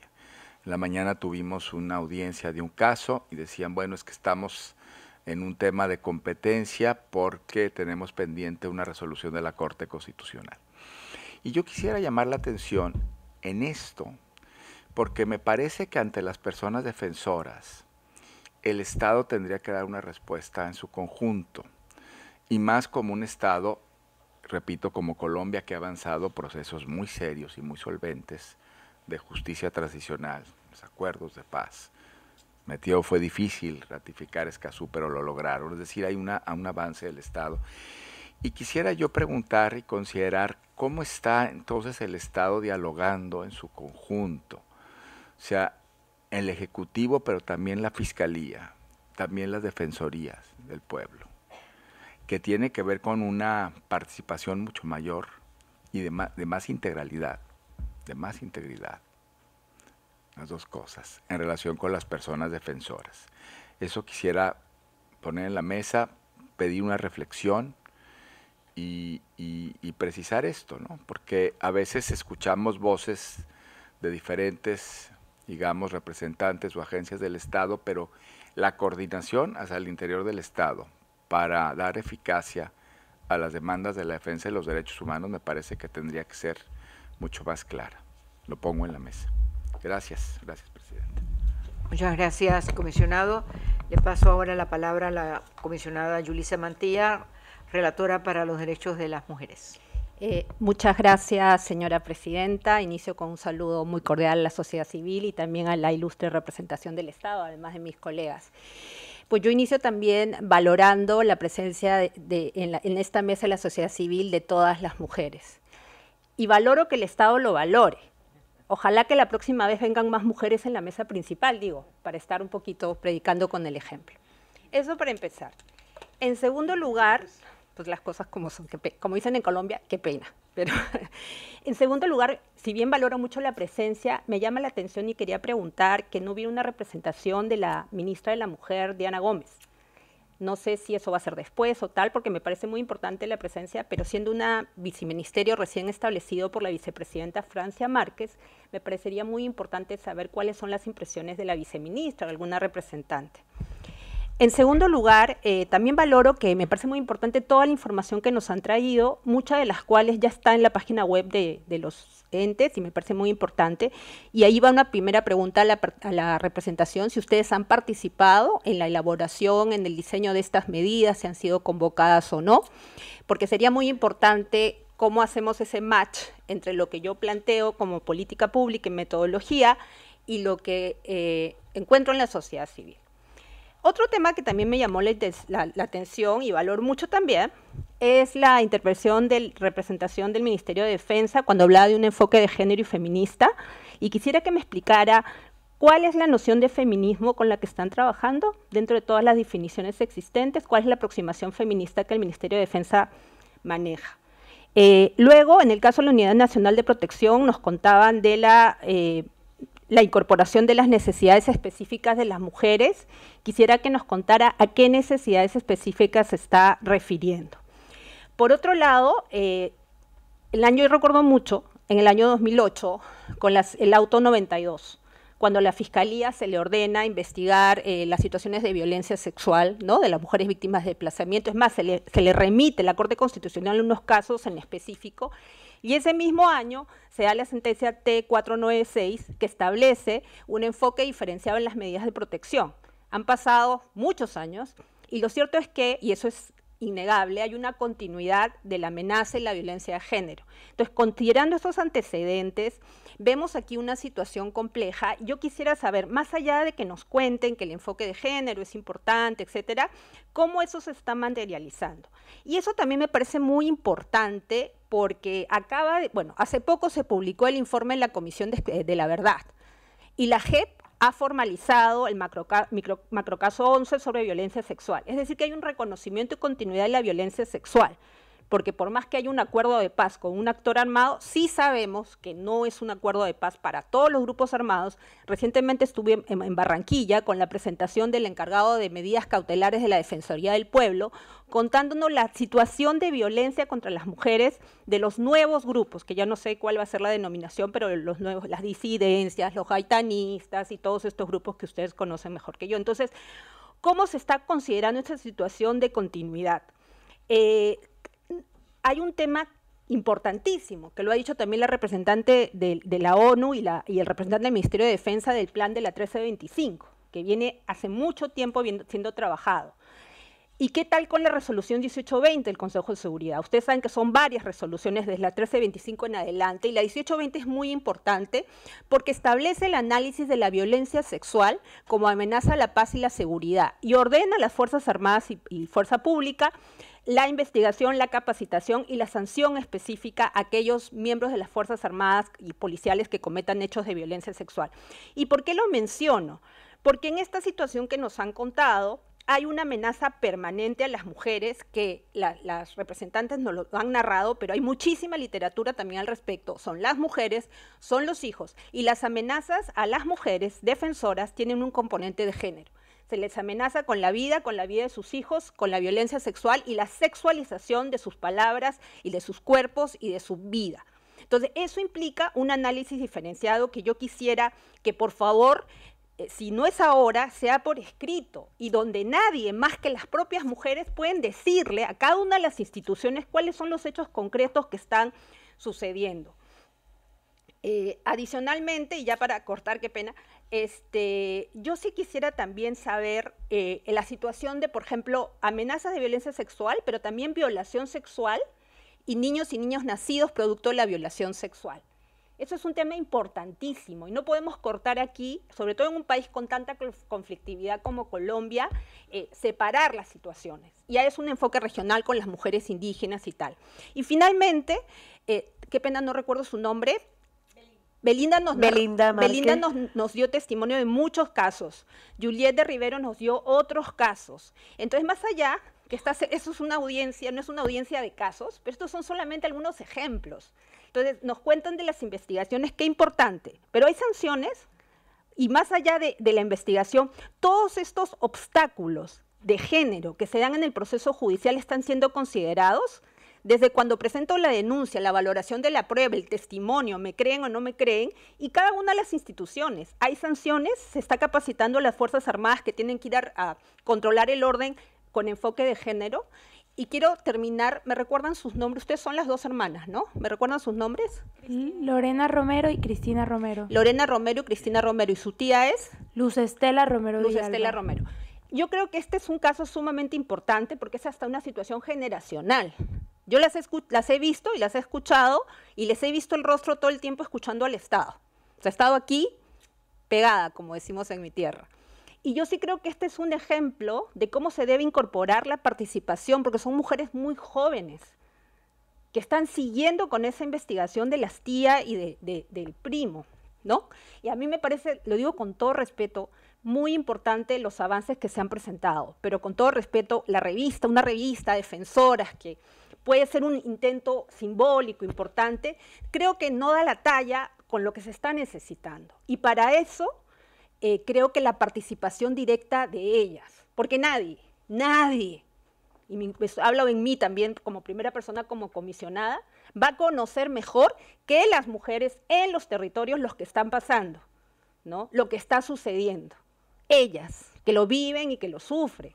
la mañana tuvimos una audiencia de un caso y decían, bueno, es que estamos en un tema de competencia porque tenemos pendiente una resolución de la Corte Constitucional. Y yo quisiera llamar la atención en esto, porque me parece que ante las personas defensoras, el Estado tendría que dar una respuesta en su conjunto, y más como un Estado, repito, como Colombia, que ha avanzado procesos muy serios y muy solventes de justicia transicional, los acuerdos de paz. Metió fue difícil ratificar Escazú, pero lo lograron. Es decir, hay un avance del Estado. Y quisiera yo preguntar y considerar cómo está entonces el Estado dialogando en su conjunto. O sea, el Ejecutivo, pero también la Fiscalía, también las Defensorías del Pueblo, que tiene que ver con una participación mucho mayor y de más, integralidad, de más integridad. Las dos cosas, en relación con las personas defensoras. Eso quisiera poner en la mesa, pedir una reflexión y, precisar esto, ¿no? Porque a veces escuchamos voces de diferentes digamos, representantes o agencias del Estado, pero la coordinación hacia el interior del Estado para dar eficacia a las demandas de la defensa de los derechos humanos me parece que tendría que ser mucho más clara. Lo pongo en la mesa. Gracias, gracias, presidente. Muchas gracias, comisionado. Le paso ahora la palabra a la comisionada Yulisa Mantilla, relatora para los derechos de las mujeres. Eh, muchas gracias, señora presidenta. Inicio con un saludo muy cordial a la sociedad civil y también a la ilustre representación del Estado, además de mis colegas. Pues yo inicio también valorando la presencia de, en, en esta mesa de la sociedad civil de todas las mujeres. Y valoro que el Estado lo valore. Ojalá que la próxima vez vengan más mujeres en la mesa principal, digo, para estar un poquito predicando con el ejemplo. Eso para empezar. En segundo lugar, pues las cosas como son, que, como dicen en Colombia, qué pena. Pero en segundo lugar, si bien valoro mucho la presencia, me llama la atención y quería preguntar que no hubiera una representación de la ministra de la Mujer, Diana Gómez. No sé si eso va a ser después o tal, porque me parece muy importante la presencia, pero siendo un viceministerio recién establecido por la vicepresidenta Francia Márquez, me parecería muy importante saber cuáles son las impresiones de la viceministra o alguna representante. En segundo lugar, eh, también valoro que me parece muy importante toda la información que nos han traído, muchas de las cuales ya está en la página web de, los entes y me parece muy importante. Y ahí va una primera pregunta a la, representación, si ustedes han participado en la elaboración, en el diseño de estas medidas, si han sido convocadas o no, porque sería muy importante cómo hacemos ese match entre lo que yo planteo como política pública y metodología y lo que eh, encuentro en la sociedad civil. Otro tema que también me llamó la, atención y valor mucho también es la intervención de representación del Ministerio de Defensa cuando hablaba de un enfoque de género y feminista. Y quisiera que me explicara cuál es la noción de feminismo con la que están trabajando dentro de todas las definiciones existentes, cuál es la aproximación feminista que el Ministerio de Defensa maneja. Eh, luego, en el caso de la Unidad Nacional de Protección, nos contaban de la... Eh, la incorporación de las necesidades específicas de las mujeres, quisiera que nos contara a qué necesidades específicas se está refiriendo. Por otro lado, eh, el año, yo recuerdo mucho, en el año 2008, con el auto 92, cuando la fiscalía se le ordena investigar eh, las situaciones de violencia sexual ¿no? de las mujeres víctimas de desplazamiento. Es más, se le, se le remite a la Corte Constitucional unos casos en específico y ese mismo año se da la sentencia T496 que establece un enfoque diferenciado en las medidas de protección. Han pasado muchos años y lo cierto es que, y eso es innegable, hay una continuidad de la amenaza y la violencia de género. Entonces, considerando estos antecedentes, vemos aquí una situación compleja. Yo quisiera saber, más allá de que nos cuenten que el enfoque de género es importante, etcétera, cómo eso se está materializando. Y eso también me parece muy importante porque acaba de, bueno, hace poco se publicó el informe en la Comisión de, la Verdad y la JEP ha formalizado el macrocaso micro, macro 11 sobre violencia sexual. Es decir, que hay un reconocimiento y continuidad de la violencia sexual porque por más que haya un acuerdo de paz con un actor armado, sí sabemos que no es un acuerdo de paz para todos los grupos armados. Recientemente estuve en, Barranquilla con la presentación del encargado de medidas cautelares de la Defensoría del Pueblo, contándonos la situación de violencia contra las mujeres de los nuevos grupos, que ya no sé cuál va a ser la denominación, pero los nuevos, las disidencias, los gaitanistas y todos estos grupos que ustedes conocen mejor que yo. Entonces, ¿cómo se está considerando esta situación de continuidad? Eh, hay un tema importantísimo, que lo ha dicho también la representante de, la ONU y, la, y el representante del Ministerio de Defensa del plan de la 1325, que viene hace mucho tiempo siendo trabajado. ¿Y qué tal con la resolución 1820 del Consejo de Seguridad? Ustedes saben que son varias resoluciones desde la 1325 en adelante y la 1820 es muy importante porque establece el análisis de la violencia sexual como amenaza a la paz y la seguridad y ordena a las Fuerzas Armadas y Fuerza Pública la investigación, la capacitación y la sanción específica a aquellos miembros de las Fuerzas Armadas y policiales que cometan hechos de violencia sexual. ¿Y por qué lo menciono? Porque en esta situación que nos han contado, hay una amenaza permanente a las mujeres que las representantes nos lo han narrado, pero hay muchísima literatura también al respecto. Son las mujeres, son los hijos. Y las amenazas a las mujeres defensoras tienen un componente de género se les amenaza con la vida, con la vida de sus hijos, con la violencia sexual y la sexualización de sus palabras y de sus cuerpos y de su vida. Entonces, eso implica un análisis diferenciado que yo quisiera que por favor eh, si no es ahora, sea por escrito y donde nadie más que las propias mujeres pueden decirle a cada una de las instituciones cuáles son los hechos concretos que están sucediendo. Eh, adicionalmente, y ya para cortar, qué pena, este, yo sí quisiera también saber eh, la situación de, por ejemplo, amenazas de violencia sexual, pero también violación sexual y niños y niñas nacidos producto de la violación sexual. Eso es un tema importantísimo y no podemos cortar aquí, sobre todo en un país con tanta conflictividad como Colombia, eh, separar las situaciones. Ya es un enfoque regional con las mujeres indígenas y tal. Y finalmente, eh, qué pena no recuerdo su nombre, Belinda nos, dio testimonio de muchos casos. Juliet de Rivero nos dio otros casos. Entonces, más allá, que está, eso es una audiencia, no es una audiencia de casos, pero estos son solamente algunos ejemplos. Entonces, nos cuentan de las investigaciones, qué importante. Pero hay sanciones y más allá de, de la investigación, todos estos obstáculos de género que se dan en el proceso judicial están siendo considerados desde cuando presento la denuncia, la valoración de la prueba, el testimonio, me creen o no me creen, y cada una de las instituciones. Hay sanciones, se está capacitando las Fuerzas Armadas que tienen que ir a, controlar el orden con enfoque de género. Y quiero terminar, me recuerdan sus nombres, ustedes son las dos hermanas, ¿no? ¿Me recuerdan sus nombres? Lorena Romero y Cristina Romero. Lorena Romero y Cristina Romero. ¿Y su tía es? Luz Estela Romero. Luz Estela Romero. Yo creo que este es un caso sumamente importante porque es hasta una situación generacional, yo las, las he visto y las he escuchado y les he visto el rostro todo el tiempo escuchando al Estado. O sea, he estado aquí pegada, como decimos en mi tierra. Y yo sí creo que este es un ejemplo de cómo se debe incorporar la participación, porque son mujeres muy jóvenes que están siguiendo con esa investigación de las tías y del primo, ¿no? Y a mí me parece, lo digo con todo respeto, muy importante los avances que se han presentado, pero con todo respeto, la revista, una revista, defensoras que puede ser un intento simbólico, importante, creo que no da la talla con lo que se está necesitando. Y para eso eh, creo que la participación directa de ellas, porque nadie, nadie, y me, pues, hablo en mí también como primera persona, como comisionada, va a conocer mejor que las mujeres en los territorios los que están pasando, ¿no? lo que está sucediendo. Ellas, que lo viven y que lo sufren.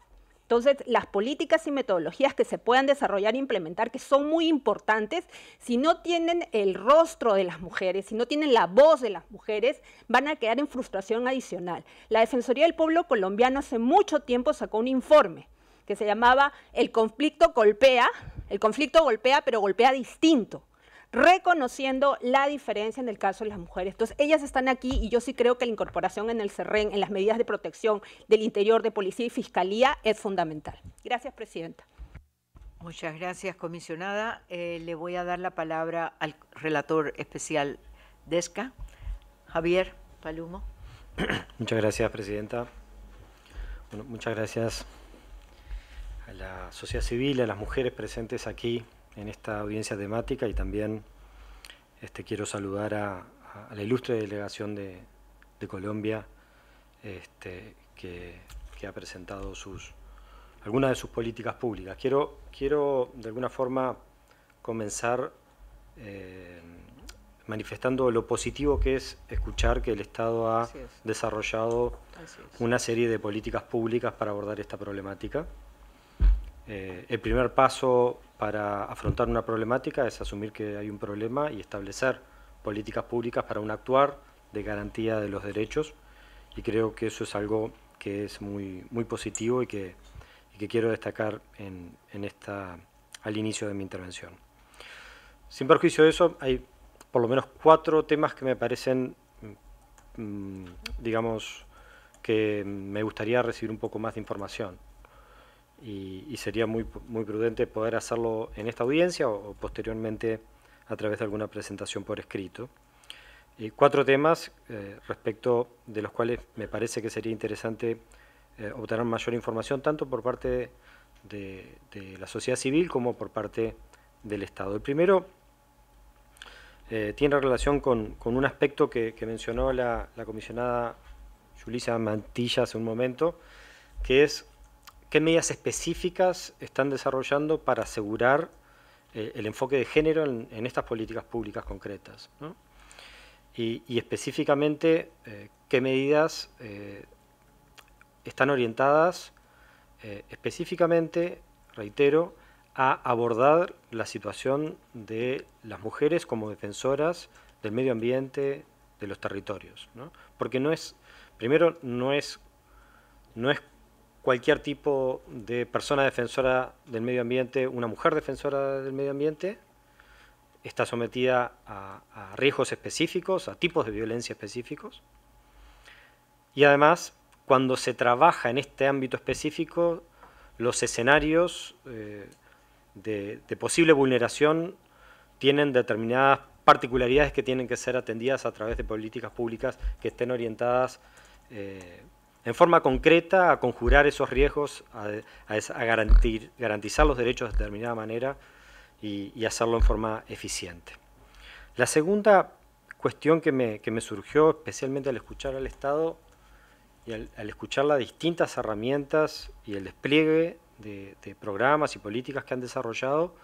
Entonces, las políticas y metodologías que se puedan desarrollar e implementar, que son muy importantes, si no tienen el rostro de las mujeres, si no tienen la voz de las mujeres, van a quedar en frustración adicional. La Defensoría del Pueblo colombiano hace mucho tiempo sacó un informe que se llamaba El conflicto golpea, el conflicto golpea, pero golpea distinto reconociendo la diferencia en el caso de las mujeres. Entonces, ellas están aquí y yo sí creo que la incorporación en el CERREN, en las medidas de protección del interior de policía y fiscalía es fundamental. Gracias, Presidenta. Muchas gracias, comisionada. Eh, le voy a dar la palabra al relator especial DESCA, Javier Palumo. Muchas gracias, Presidenta. Bueno, muchas gracias a la sociedad civil, a las mujeres presentes aquí en esta audiencia temática y también este, quiero saludar a, la ilustre delegación de, Colombia este, que, ha presentado sus, algunas de sus políticas públicas. Quiero, quiero de alguna forma comenzar eh, manifestando lo positivo que es escuchar que el Estado ha desarrollado una serie de políticas públicas para abordar esta problemática. Eh, el primer paso para afrontar una problemática es asumir que hay un problema y establecer políticas públicas para un actuar de garantía de los derechos y creo que eso es algo que es muy, muy positivo y que, quiero destacar en, en esta, al inicio de mi intervención. Sin perjuicio de eso, hay por lo menos cuatro temas que me parecen, mm, mm, digamos, que me gustaría recibir un poco más de información y, sería muy, muy prudente poder hacerlo en esta audiencia o, posteriormente a través de alguna presentación por escrito. Eh, cuatro temas eh, respecto de los cuales me parece que sería interesante eh, obtener mayor información tanto por parte de, la sociedad civil como por parte del Estado. El primero eh, tiene relación con, con, un aspecto que, mencionó la, la comisionada Julisa Mantilla hace un momento, que es ¿Qué medidas específicas están desarrollando para asegurar eh, el enfoque de género en, estas políticas públicas concretas? Y, específicamente, eh, ¿qué medidas eh, están orientadas específicamente, reitero, a abordar la situación de las mujeres como defensoras del medio ambiente, de los territorios? Porque no es, primero, no es, no es cualquier tipo de persona defensora del medio ambiente, una mujer defensora del medio ambiente, está sometida a, riesgos específicos, a tipos de violencia específicos. Y además, cuando se trabaja en este ámbito específico, los escenarios eh, de, posible vulneración tienen determinadas particularidades que tienen que ser atendidas a través de políticas públicas que estén orientadas eh, en forma concreta a conjurar esos riesgos, a, garantizar los derechos de determinada manera y, hacerlo en forma eficiente. La segunda cuestión que me, surgió, especialmente al escuchar al Estado y al, escuchar las distintas herramientas y el despliegue de, programas y políticas que han desarrollado,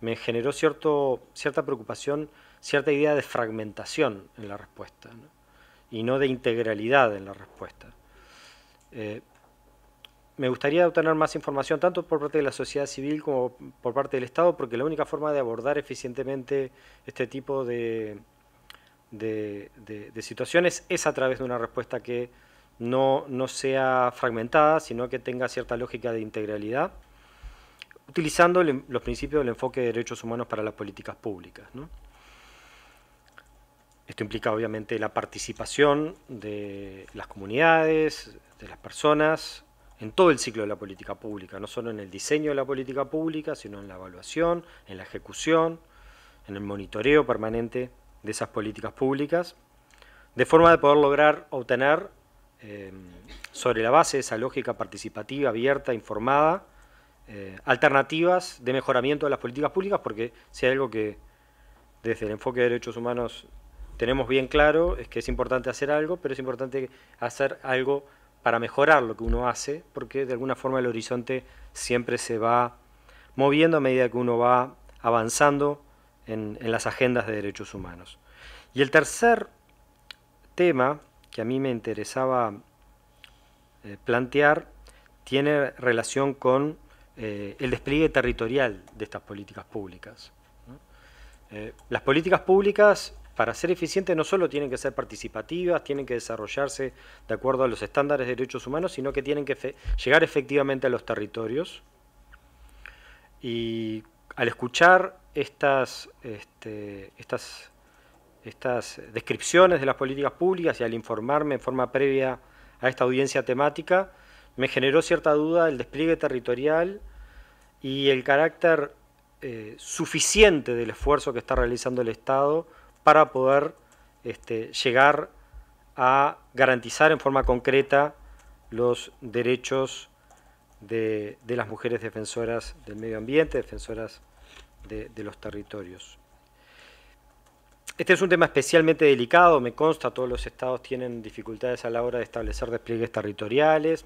me generó cierta preocupación, cierta idea de fragmentación en la respuesta y no de integralidad en la respuesta. Eh, me gustaría obtener más información tanto por parte de la sociedad civil como por parte del Estado, porque la única forma de abordar eficientemente este tipo de, situaciones es a través de una respuesta que no, no, sea fragmentada, sino que tenga cierta lógica de integralidad, utilizando los principios del enfoque de derechos humanos para las políticas públicas. ¿no? Esto implica obviamente la participación de las comunidades, de las personas, en todo el ciclo de la política pública, no solo en el diseño de la política pública, sino en la evaluación, en la ejecución, en el monitoreo permanente de esas políticas públicas, de forma de poder lograr obtener, em, sobre la base de esa lógica participativa, abierta, informada, eh, alternativas de mejoramiento de las políticas públicas, porque si hay algo que desde el enfoque de derechos humanos tenemos bien claro es que es importante hacer algo, pero es importante hacer algo para mejorar lo que uno hace, porque de alguna forma el horizonte siempre se va moviendo a medida que uno va avanzando en, las agendas de derechos humanos. Y el tercer tema que a mí me interesaba eh, plantear tiene relación con eh, el despliegue territorial de estas políticas públicas. Eh, las políticas públicas para ser eficientes no solo tienen que ser participativas, tienen que desarrollarse de acuerdo a los estándares de derechos humanos, sino que tienen que llegar efectivamente a los territorios. Y al escuchar estas, este, estas, estas descripciones de las políticas públicas y al informarme en forma previa a esta audiencia temática, me generó cierta duda el despliegue territorial y el carácter eh, suficiente del esfuerzo que está realizando el Estado para poder este, llegar a garantizar en forma concreta los derechos de, las mujeres defensoras del medio ambiente, defensoras de, de, los territorios. Este es un tema especialmente delicado, me consta, todos los estados tienen dificultades a la hora de establecer despliegues territoriales,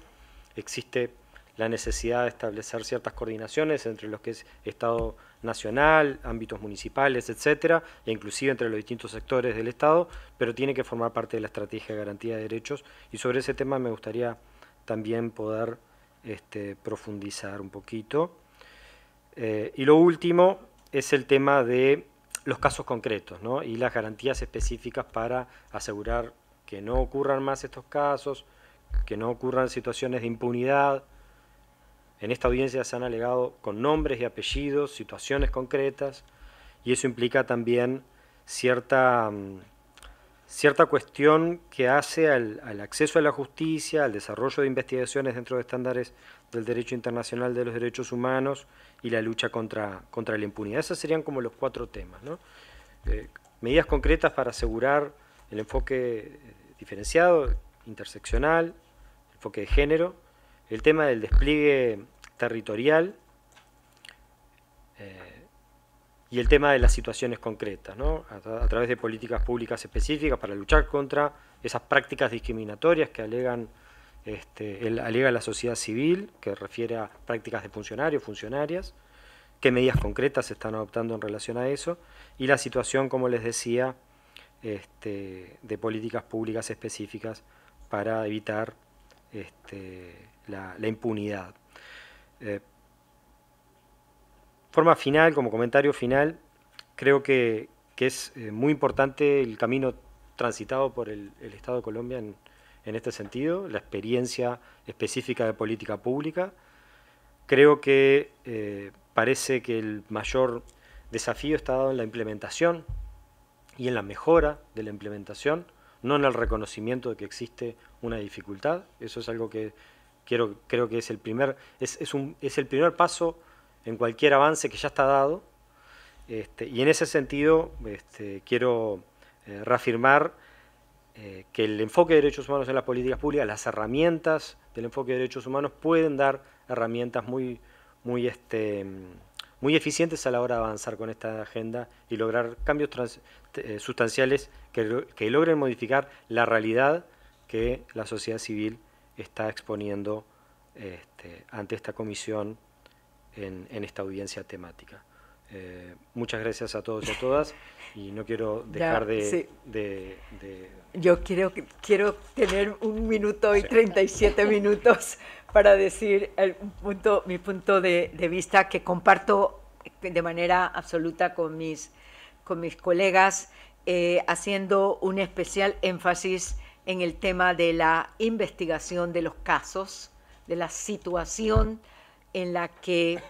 existe la necesidad de establecer ciertas coordinaciones entre los que es Estado nacional, ámbitos municipales, etcétera, e inclusive entre los distintos sectores del Estado, pero tiene que formar parte de la estrategia de garantía de derechos y sobre ese tema me gustaría también poder este, profundizar un poquito. Eh, y lo último es el tema de los casos concretos y las garantías específicas para asegurar que no ocurran más estos casos, que no ocurran situaciones de impunidad, en esta audiencia se han alegado con nombres y apellidos, situaciones concretas, y eso implica también cierta, mm, cierta cuestión que hace al, acceso a la justicia, al desarrollo de investigaciones dentro de estándares del derecho internacional de los derechos humanos y la lucha contra, contra la impunidad. Esos serían como los cuatro temas. Eh, medidas concretas para asegurar el enfoque eh, diferenciado, interseccional, enfoque de género, el tema del despliegue territorial eh, y el tema de las situaciones concretas, a, través de políticas públicas específicas para luchar contra esas prácticas discriminatorias que alegan este, alega la sociedad civil, que refiere a prácticas de funcionarios, funcionarias, qué medidas concretas se están adoptando en relación a eso, y la situación, como les decía, este, de políticas públicas específicas para evitar este, la, impunidad. Eh, forma final, como comentario final, creo que, es eh, muy importante el camino transitado por el, Estado de Colombia en, este sentido, la experiencia específica de política pública. Creo que eh, parece que el mayor desafío está dado en la implementación y en la mejora de la implementación, no en el reconocimiento de que existe una dificultad. Eso es algo que creo que es el, primer, es, un, es el primer paso en cualquier avance que ya está dado. Este, y en ese sentido este, quiero eh, reafirmar eh, que el enfoque de derechos humanos en las políticas públicas, las herramientas del enfoque de derechos humanos pueden dar herramientas muy, muy, este, muy eficientes a la hora de avanzar con esta agenda y lograr cambios eh, sustanciales que, que logren modificar la realidad que la sociedad civil está exponiendo este, ante esta comisión en, esta audiencia temática. Eh, muchas gracias a todos y a todas y no quiero dejar de, Yo quiero, quiero tener un minuto y 37 minutos para decir el punto, mi punto de, vista que comparto de manera absoluta con mis, con mis colegas, eh, haciendo un especial énfasis en el tema de la investigación de los casos, de la situación en la que,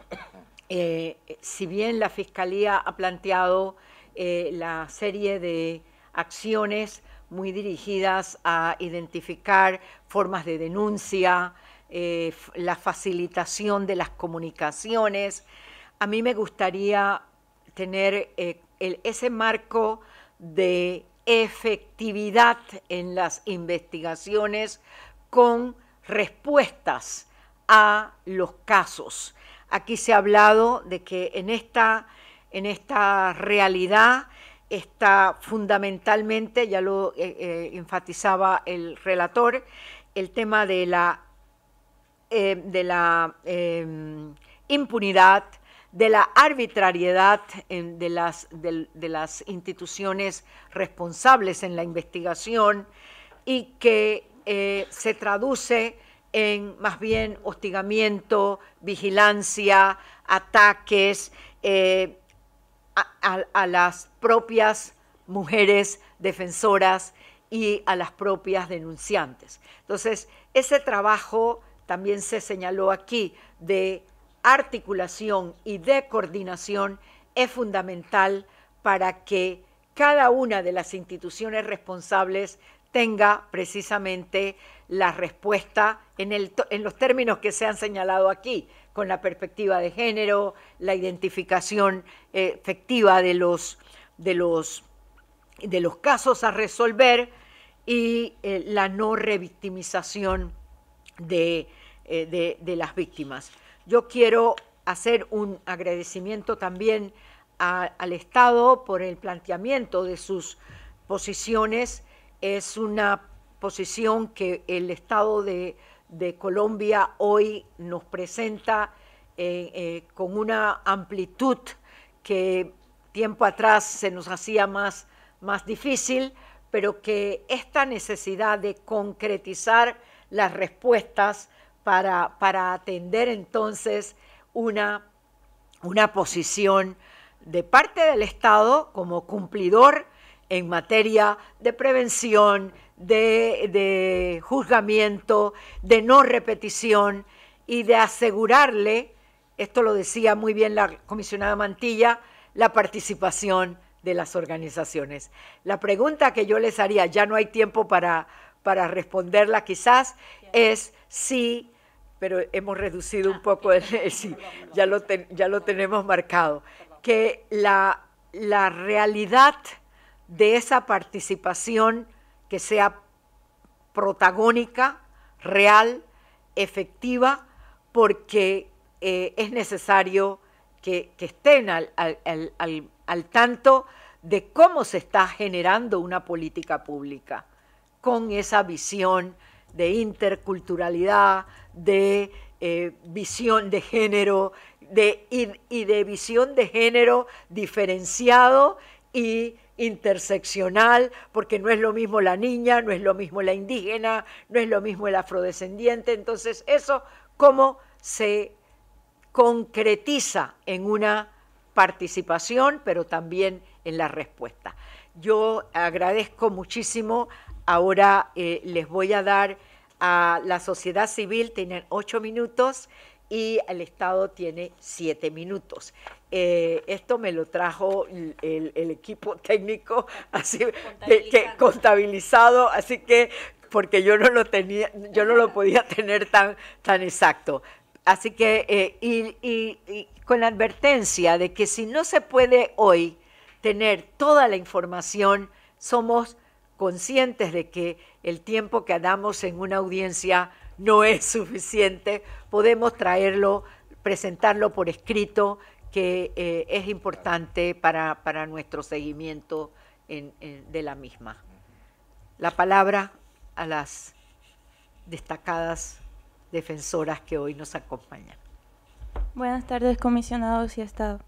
eh, si bien la Fiscalía ha planteado eh, la serie de acciones muy dirigidas a identificar formas de denuncia, eh, la facilitación de las comunicaciones, a mí me gustaría tener ese marco de efectividad en las investigaciones con respuestas a los casos. Aquí se ha hablado de que en esta, en esta realidad está fundamentalmente, ya lo eh, eh, enfatizaba el relator, el tema de la, eh, de la impunidad, de la arbitrariedad de, las, de, las instituciones responsables en la investigación y que eh, se traduce en más bien hostigamiento, vigilancia, ataques eh, a las propias mujeres defensoras y a las propias denunciantes. Entonces, ese trabajo también se señaló aquí de articulación y de coordinación es fundamental para que cada una de las instituciones responsables tenga precisamente la respuesta en, los términos que se han señalado aquí, con la perspectiva de género, la identificación eh, efectiva de los, casos a resolver y eh, la no revictimización de eh, las víctimas. Yo quiero hacer un agradecimiento también al Estado por el planteamiento de sus posiciones. Es una posición que el Estado de, Colombia hoy nos presenta eh, eh, con una amplitud que tiempo atrás se nos hacía más, más difícil, pero que esta necesidad de concretizar las respuestas para, atender entonces una, una posición de parte del Estado como cumplidor en materia de prevención, de, juzgamiento, de no repetición y de asegurarle, esto lo decía muy bien la comisionada Mantilla, la participación de las organizaciones. La pregunta que yo les haría, ya no hay tiempo para, para responderla quizás, es sí, pero hemos reducido un ah, poco el, sí, ya lo, tenemos marcado, que la, realidad de esa participación que sea protagónica, real, efectiva, porque eh, es necesario que, estén al, tanto de cómo se está generando una política pública con esa visión de interculturalidad, de eh, visión de género y, de visión de género diferenciado y interseccional, porque no es lo mismo la niña, no es lo mismo la indígena, no es lo mismo el afrodescendiente. Entonces, eso cómo se concretiza en una participación, pero también en la respuesta. Yo agradezco muchísimo Ahora eh, les voy a dar a la sociedad civil, tienen ocho minutos y el Estado tiene siete minutos. Eh, esto me lo trajo el, equipo técnico así que, contabilizado, así que porque yo no lo tenía, yo no lo podía tener tan, tan exacto. Así que, eh, y, con la advertencia de que si no se puede hoy tener toda la información, somos conscientes de que el tiempo que damos en una audiencia no es suficiente, podemos traerlo, presentarlo por escrito, que eh, es importante para, para nuestro seguimiento de la misma. La palabra a las destacadas defensoras que hoy nos acompañan. Buenas tardes, comisionados y Estado.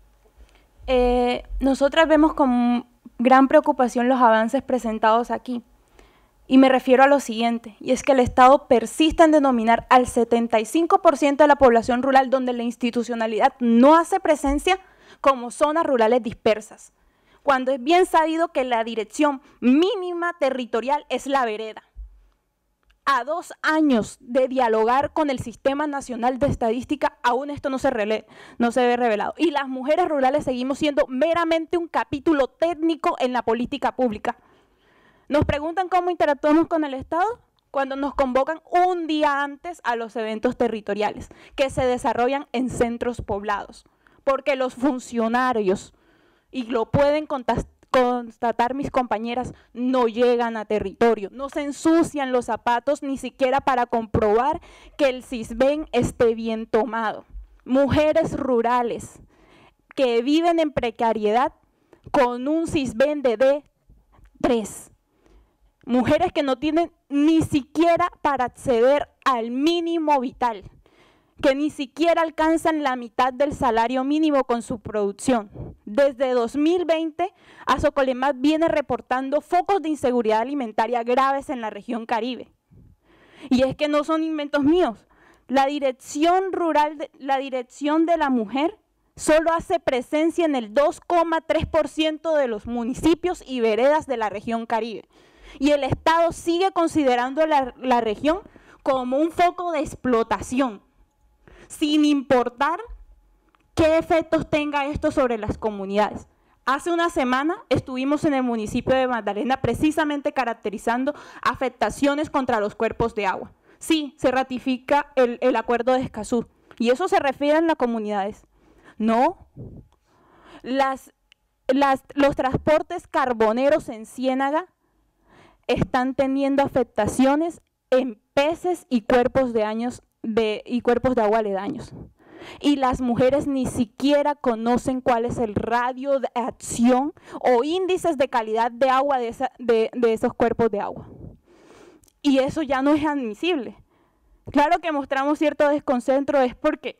Eh, nosotras vemos como gran preocupación los avances presentados aquí. Y me refiero a lo siguiente, y es que el Estado persiste en denominar al 75% de la población rural donde la institucionalidad no hace presencia como zonas rurales dispersas, cuando es bien sabido que la dirección mínima territorial es la vereda a dos años de dialogar con el Sistema Nacional de Estadística, aún esto no se, no se ve revelado. Y las mujeres rurales seguimos siendo meramente un capítulo técnico en la política pública. Nos preguntan cómo interactuamos con el Estado cuando nos convocan un día antes a los eventos territoriales que se desarrollan en centros poblados, porque los funcionarios, y lo pueden constatar mis compañeras, no llegan a territorio, no se ensucian los zapatos ni siquiera para comprobar que el CISBEN esté bien tomado. Mujeres rurales que viven en precariedad con un CISBEN de D3. Mujeres que no tienen ni siquiera para acceder al mínimo vital que ni siquiera alcanzan la mitad del salario mínimo con su producción. Desde 2020, Azocolemat viene reportando focos de inseguridad alimentaria graves en la región Caribe. Y es que no son inventos míos. La dirección rural, la dirección de la mujer solo hace presencia en el 2,3% de los municipios y veredas de la región Caribe. Y el Estado sigue considerando la, la región como un foco de explotación sin importar qué efectos tenga esto sobre las comunidades. Hace una semana estuvimos en el municipio de Magdalena precisamente caracterizando afectaciones contra los cuerpos de agua. Sí, se ratifica el, acuerdo de Escazú y eso se refiere a las comunidades. No, las, los transportes carboneros en Ciénaga están teniendo afectaciones en peces y cuerpos de, años, y cuerpos de agua daños Y las mujeres ni siquiera conocen cuál es el radio de acción o índices de calidad de agua de, esos cuerpos de agua. Y eso ya no es admisible. Claro que mostramos cierto desconcentro, es porque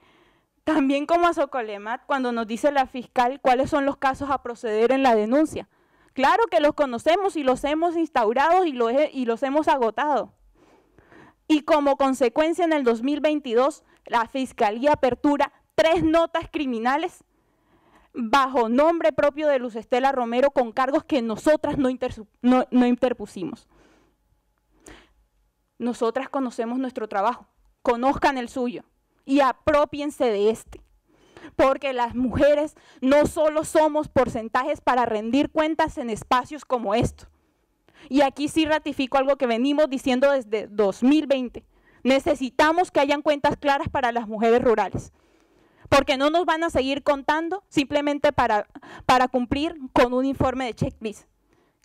también como a Socolemat, cuando nos dice la fiscal cuáles son los casos a proceder en la denuncia. Claro que los conocemos y los hemos instaurado y y los hemos agotado y como consecuencia en el 2022 la Fiscalía apertura tres notas criminales bajo nombre propio de Luz Estela Romero con cargos que nosotras no, interpusimos. Nosotras conocemos nuestro trabajo, conozcan el suyo y apropiense de este porque las mujeres no solo somos porcentajes para rendir cuentas en espacios como estos. Y aquí sí ratifico algo que venimos diciendo desde 2020. Necesitamos que hayan cuentas claras para las mujeres rurales, porque no nos van a seguir contando simplemente para, para cumplir con un informe de checklist.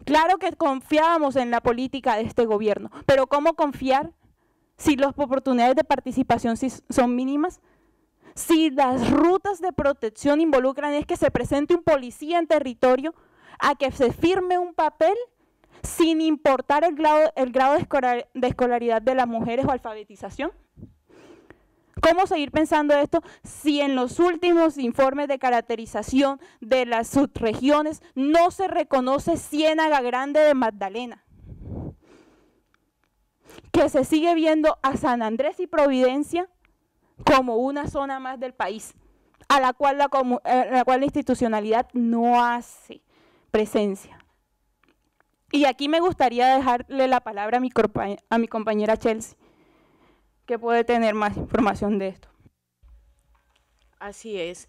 Claro que confiábamos en la política de este gobierno, pero ¿cómo confiar si las oportunidades de participación son mínimas? Si las rutas de protección involucran es que se presente un policía en territorio a que se firme un papel sin importar el grado, de, escolaridad de las mujeres o alfabetización? ¿Cómo seguir pensando esto si en los últimos informes de caracterización de las subregiones no se reconoce Ciénaga Grande de Magdalena? Que se sigue viendo a San Andrés y Providencia como una zona más del país, a la cual la, eh, la, cual la institucionalidad no hace presencia. Y aquí me gustaría dejarle la palabra a mi, compañera Chelsea, que puede tener más información de esto. Así es.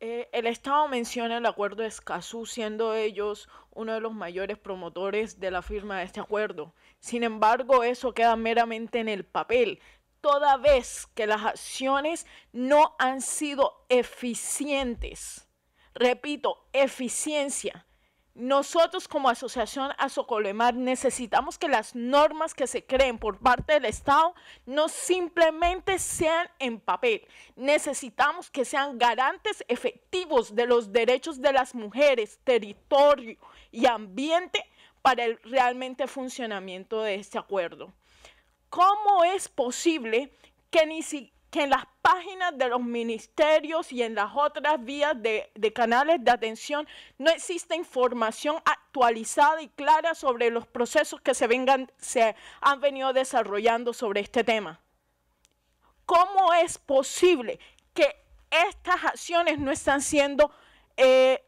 Eh, el Estado menciona el acuerdo de Escazú, siendo ellos uno de los mayores promotores de la firma de este acuerdo. Sin embargo, eso queda meramente en el papel, toda vez que las acciones no han sido eficientes. Repito, eficiencia nosotros como asociación Azocolemar necesitamos que las normas que se creen por parte del Estado no simplemente sean en papel, necesitamos que sean garantes efectivos de los derechos de las mujeres, territorio y ambiente para el realmente funcionamiento de este acuerdo. ¿Cómo es posible que ni, siquiera que en las páginas de los ministerios y en las otras vías de, canales de atención no existe información actualizada y clara sobre los procesos que se, vengan, han venido desarrollando sobre este tema. ¿Cómo es posible que estas acciones no están siendo eh,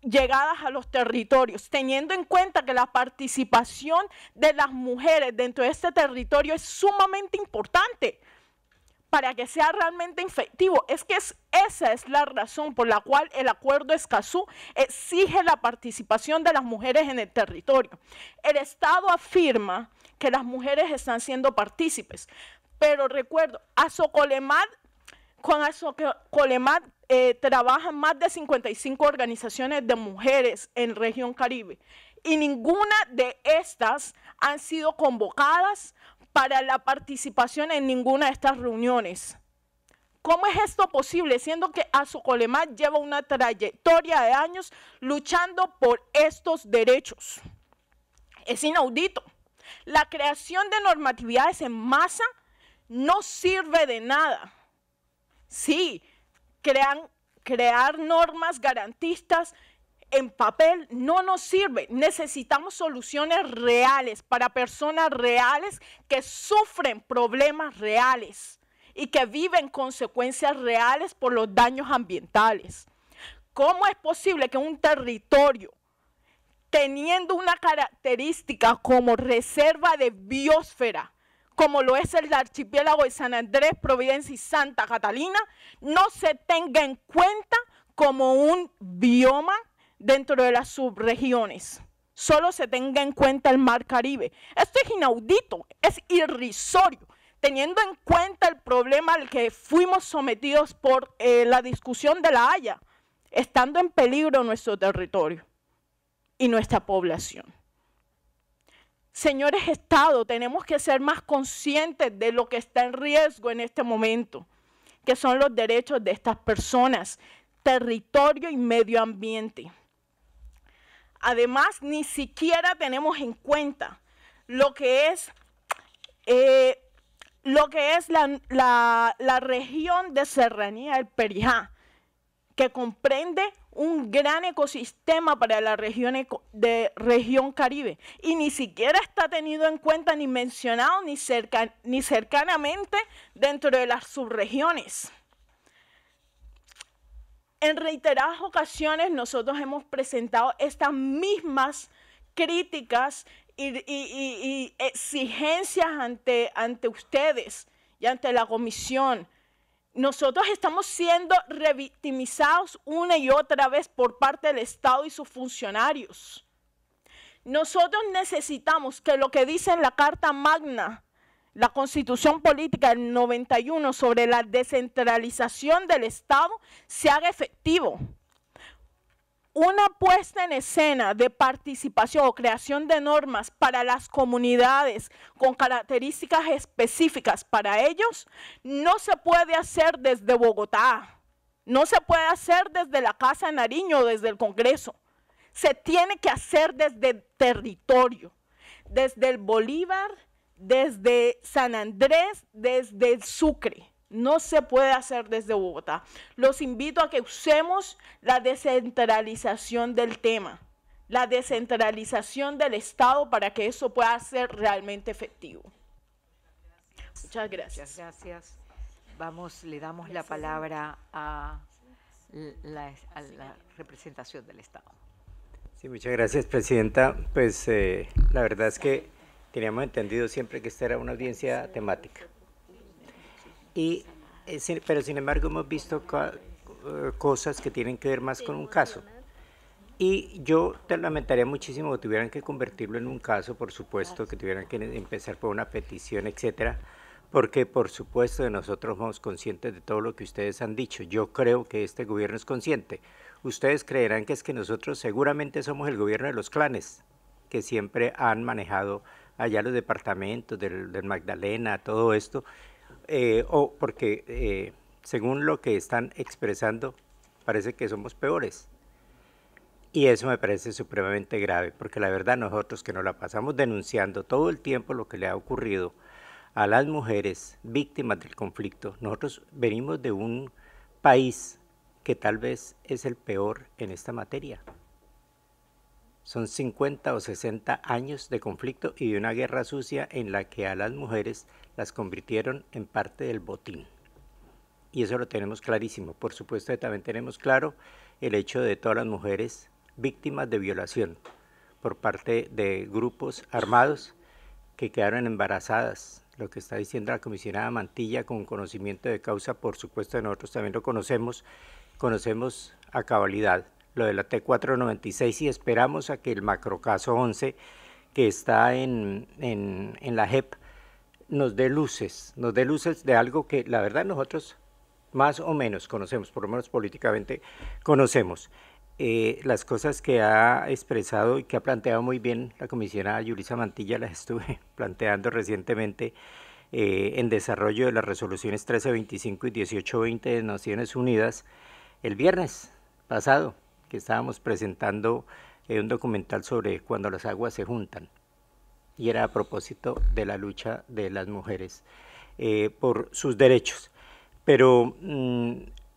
llegadas a los territorios, teniendo en cuenta que la participación de las mujeres dentro de este territorio es sumamente importante? para que sea realmente efectivo. Es que esa es la razón por la cual el acuerdo Escazú exige la participación de las mujeres en el territorio. El Estado afirma que las mujeres están siendo partícipes, pero recuerdo, Azocolemat, con ASOCOLEMAD eh, trabajan más de 55 organizaciones de mujeres en región Caribe y ninguna de estas han sido convocadas para la participación en ninguna de estas reuniones. ¿Cómo es esto posible, siendo que Azucolemat lleva una trayectoria de años luchando por estos derechos? Es inaudito. La creación de normatividades en masa no sirve de nada. Sí, crean, crear normas garantistas en papel no nos sirve. Necesitamos soluciones reales para personas reales que sufren problemas reales y que viven consecuencias reales por los daños ambientales. ¿Cómo es posible que un territorio teniendo una característica como reserva de biosfera, como lo es el archipiélago de San Andrés, Providencia y Santa Catalina, no se tenga en cuenta como un bioma dentro de las subregiones. Solo se tenga en cuenta el Mar Caribe. Esto es inaudito, es irrisorio, teniendo en cuenta el problema al que fuimos sometidos por eh, la discusión de La Haya, estando en peligro nuestro territorio y nuestra población. Señores Estado, tenemos que ser más conscientes de lo que está en riesgo en este momento, que son los derechos de estas personas, territorio y medio ambiente. Además, ni siquiera tenemos en cuenta lo que es, eh, lo que es la, la, la región de serranía del Perijá, que comprende un gran ecosistema para la región, de región Caribe y ni siquiera está tenido en cuenta ni mencionado ni, ni cercanamente dentro de las subregiones. En reiteradas ocasiones nosotros hemos presentado estas mismas críticas y, exigencias ante, ante ustedes y ante la comisión. Nosotros estamos siendo revictimizados una y otra vez por parte del Estado y sus funcionarios. Nosotros necesitamos que lo que dice en la Carta Magna la constitución política del 91 sobre la descentralización del Estado se haga efectivo. Una puesta en escena de participación o creación de normas para las comunidades con características específicas para ellos no se puede hacer desde Bogotá, no se puede hacer desde la Casa de Nariño desde el Congreso. Se tiene que hacer desde el territorio, desde el Bolívar, desde San Andrés, desde Sucre. No se puede hacer desde Bogotá. Los invito a que usemos la descentralización del tema, la descentralización del Estado para que eso pueda ser realmente efectivo. Muchas gracias. Muchas gracias. Vamos, le damos la palabra a la, representación del Estado. Sí, muchas gracias, Presidenta. Pues eh, la verdad es que teníamos entendido siempre que esta era una audiencia temática. Y, eh, pero sin embargo hemos visto eh, cosas que tienen que ver más con un caso. Y yo te lamentaría muchísimo que tuvieran que convertirlo en un caso, por supuesto, que tuvieran que empezar por una petición, etcétera, porque por supuesto nosotros somos conscientes de todo lo que ustedes han dicho. Yo creo que este gobierno es consciente. Ustedes creerán que es que nosotros seguramente somos el gobierno de los clanes, que siempre han manejado allá los departamentos del, Magdalena, todo esto, eh, o porque eh, según lo que están expresando, parece que somos peores. Y eso me parece supremamente grave, porque la verdad nosotros que nos la pasamos denunciando todo el tiempo lo que le ha ocurrido a las mujeres víctimas del conflicto, nosotros venimos de un país que tal vez es el peor en esta materia. Son 50 o 60 años de conflicto y de una guerra sucia en la que a las mujeres las convirtieron en parte del botín. Y eso lo tenemos clarísimo. Por supuesto también tenemos claro el hecho de todas las mujeres víctimas de violación por parte de grupos armados que quedaron embarazadas. Lo que está diciendo la comisionada Mantilla con conocimiento de causa, por supuesto nosotros también lo conocemos, conocemos a cabalidad lo de la T496 y esperamos a que el macro caso 11 que está en, en, la JEP nos dé luces, nos dé luces de algo que la verdad nosotros más o menos conocemos, por lo menos políticamente conocemos. Eh, las cosas que ha expresado y que ha planteado muy bien la comisionada Yulisa Mantilla las estuve planteando recientemente eh, en desarrollo de las resoluciones 1325 y 1820 de Naciones Unidas el viernes pasado que estábamos presentando eh, un documental sobre cuando las aguas se juntan, y era a propósito de la lucha de las mujeres eh, por sus derechos. Pero mm,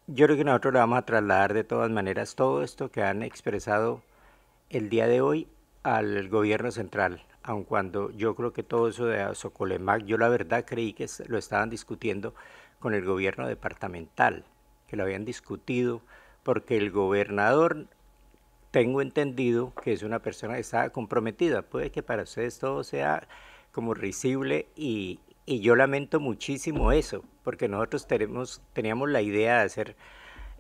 yo creo que nosotros le vamos a trasladar de todas maneras todo esto que han expresado el día de hoy al gobierno central, aun cuando yo creo que todo eso de Socolemac, yo la verdad creí que lo estaban discutiendo con el gobierno departamental, que lo habían discutido porque el gobernador, tengo entendido que es una persona que está comprometida. Puede que para ustedes todo sea como risible y, yo lamento muchísimo eso, porque nosotros tenemos, teníamos la idea de hacer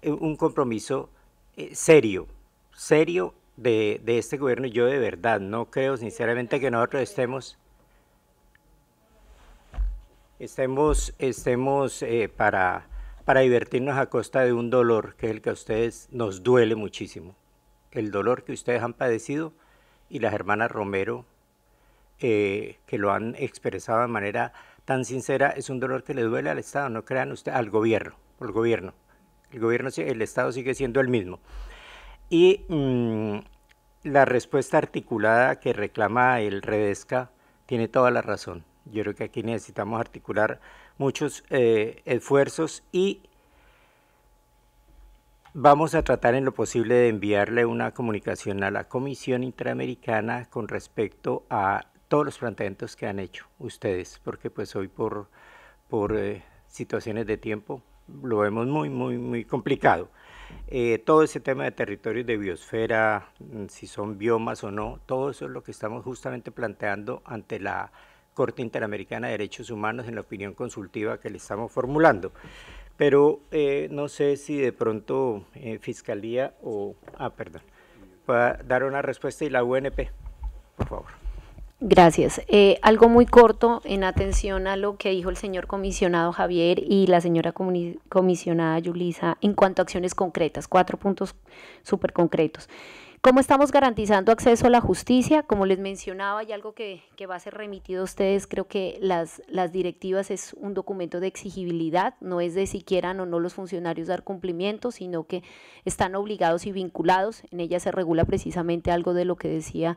un compromiso eh, serio, serio de, este gobierno. Yo de verdad no creo sinceramente que nosotros estemos estemos, estemos eh, para para divertirnos a costa de un dolor que es el que a ustedes nos duele muchísimo. El dolor que ustedes han padecido y las hermanas Romero eh, que lo han expresado de manera tan sincera, es un dolor que le duele al Estado, no crean ustedes, al gobierno, al gobierno. El gobierno, el Estado sigue siendo el mismo. Y mm, la respuesta articulada que reclama el Redesca tiene toda la razón. Yo creo que aquí necesitamos articular muchos eh, esfuerzos y vamos a tratar en lo posible de enviarle una comunicación a la Comisión Interamericana con respecto a todos los planteamientos que han hecho ustedes, porque pues hoy por, por eh, situaciones de tiempo lo vemos muy, muy, muy complicado. Eh, todo ese tema de territorios de biosfera, mm, si son biomas o no, todo eso es lo que estamos justamente planteando ante la Corte Interamericana de Derechos Humanos en la opinión consultiva que le estamos formulando. Pero eh, no sé si de pronto eh, Fiscalía o... Ah, perdón. Para dar una respuesta y la UNP, por favor. Gracias. Eh, algo muy corto en atención a lo que dijo el señor comisionado Javier y la señora comisionada Yulisa en cuanto a acciones concretas, cuatro puntos súper concretos. ¿Cómo estamos garantizando acceso a la justicia? Como les mencionaba, hay algo que, que va a ser remitido a ustedes, creo que las, las directivas es un documento de exigibilidad, no es de si quieran o no los funcionarios dar cumplimiento, sino que están obligados y vinculados. En ella se regula precisamente algo de lo que decía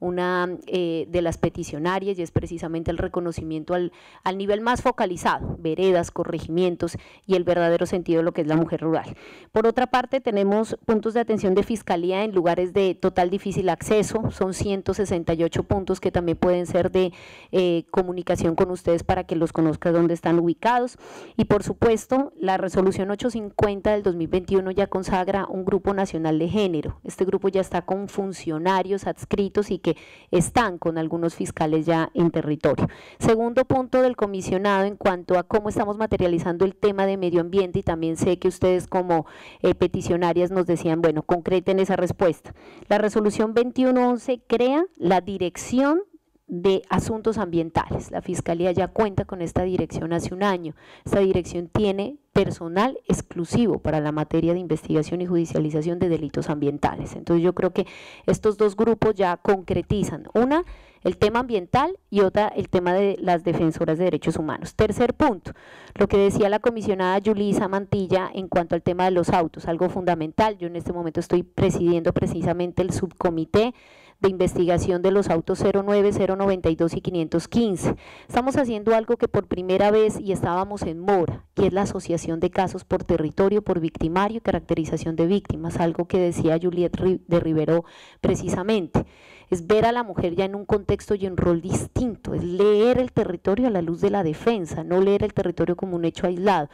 una eh, de las peticionarias y es precisamente el reconocimiento al, nivel más focalizado, veredas, corregimientos y el verdadero sentido de lo que es la mujer rural. Por otra parte, tenemos puntos de atención de fiscalía en lugares de total difícil acceso, son 168 puntos que también pueden ser de eh, comunicación con ustedes para que los conozcan dónde están ubicados. Y por supuesto, la resolución 850 del 2021 ya consagra un grupo nacional de género. Este grupo ya está con funcionarios adscritos y que están con algunos fiscales ya en territorio. Segundo punto del comisionado en cuanto a cómo estamos materializando el tema de medio ambiente y también sé que ustedes como eh, peticionarias nos decían, bueno, concreten esa respuesta. La resolución 2111 crea la dirección de Asuntos Ambientales. La Fiscalía ya cuenta con esta dirección hace un año. Esta dirección tiene personal exclusivo para la materia de investigación y judicialización de delitos ambientales. Entonces yo creo que estos dos grupos ya concretizan, una el tema ambiental y otra el tema de las defensoras de derechos humanos. Tercer punto, lo que decía la comisionada Yulisa Mantilla en cuanto al tema de los autos, algo fundamental. Yo en este momento estoy presidiendo precisamente el subcomité de investigación de los autos 09, 092 y 515. Estamos haciendo algo que por primera vez y estábamos en mora, que es la asociación de casos por territorio, por victimario y caracterización de víctimas, algo que decía Juliette de Rivero precisamente. Es ver a la mujer ya en un contexto y un rol distinto, es leer el territorio a la luz de la defensa, no leer el territorio como un hecho aislado.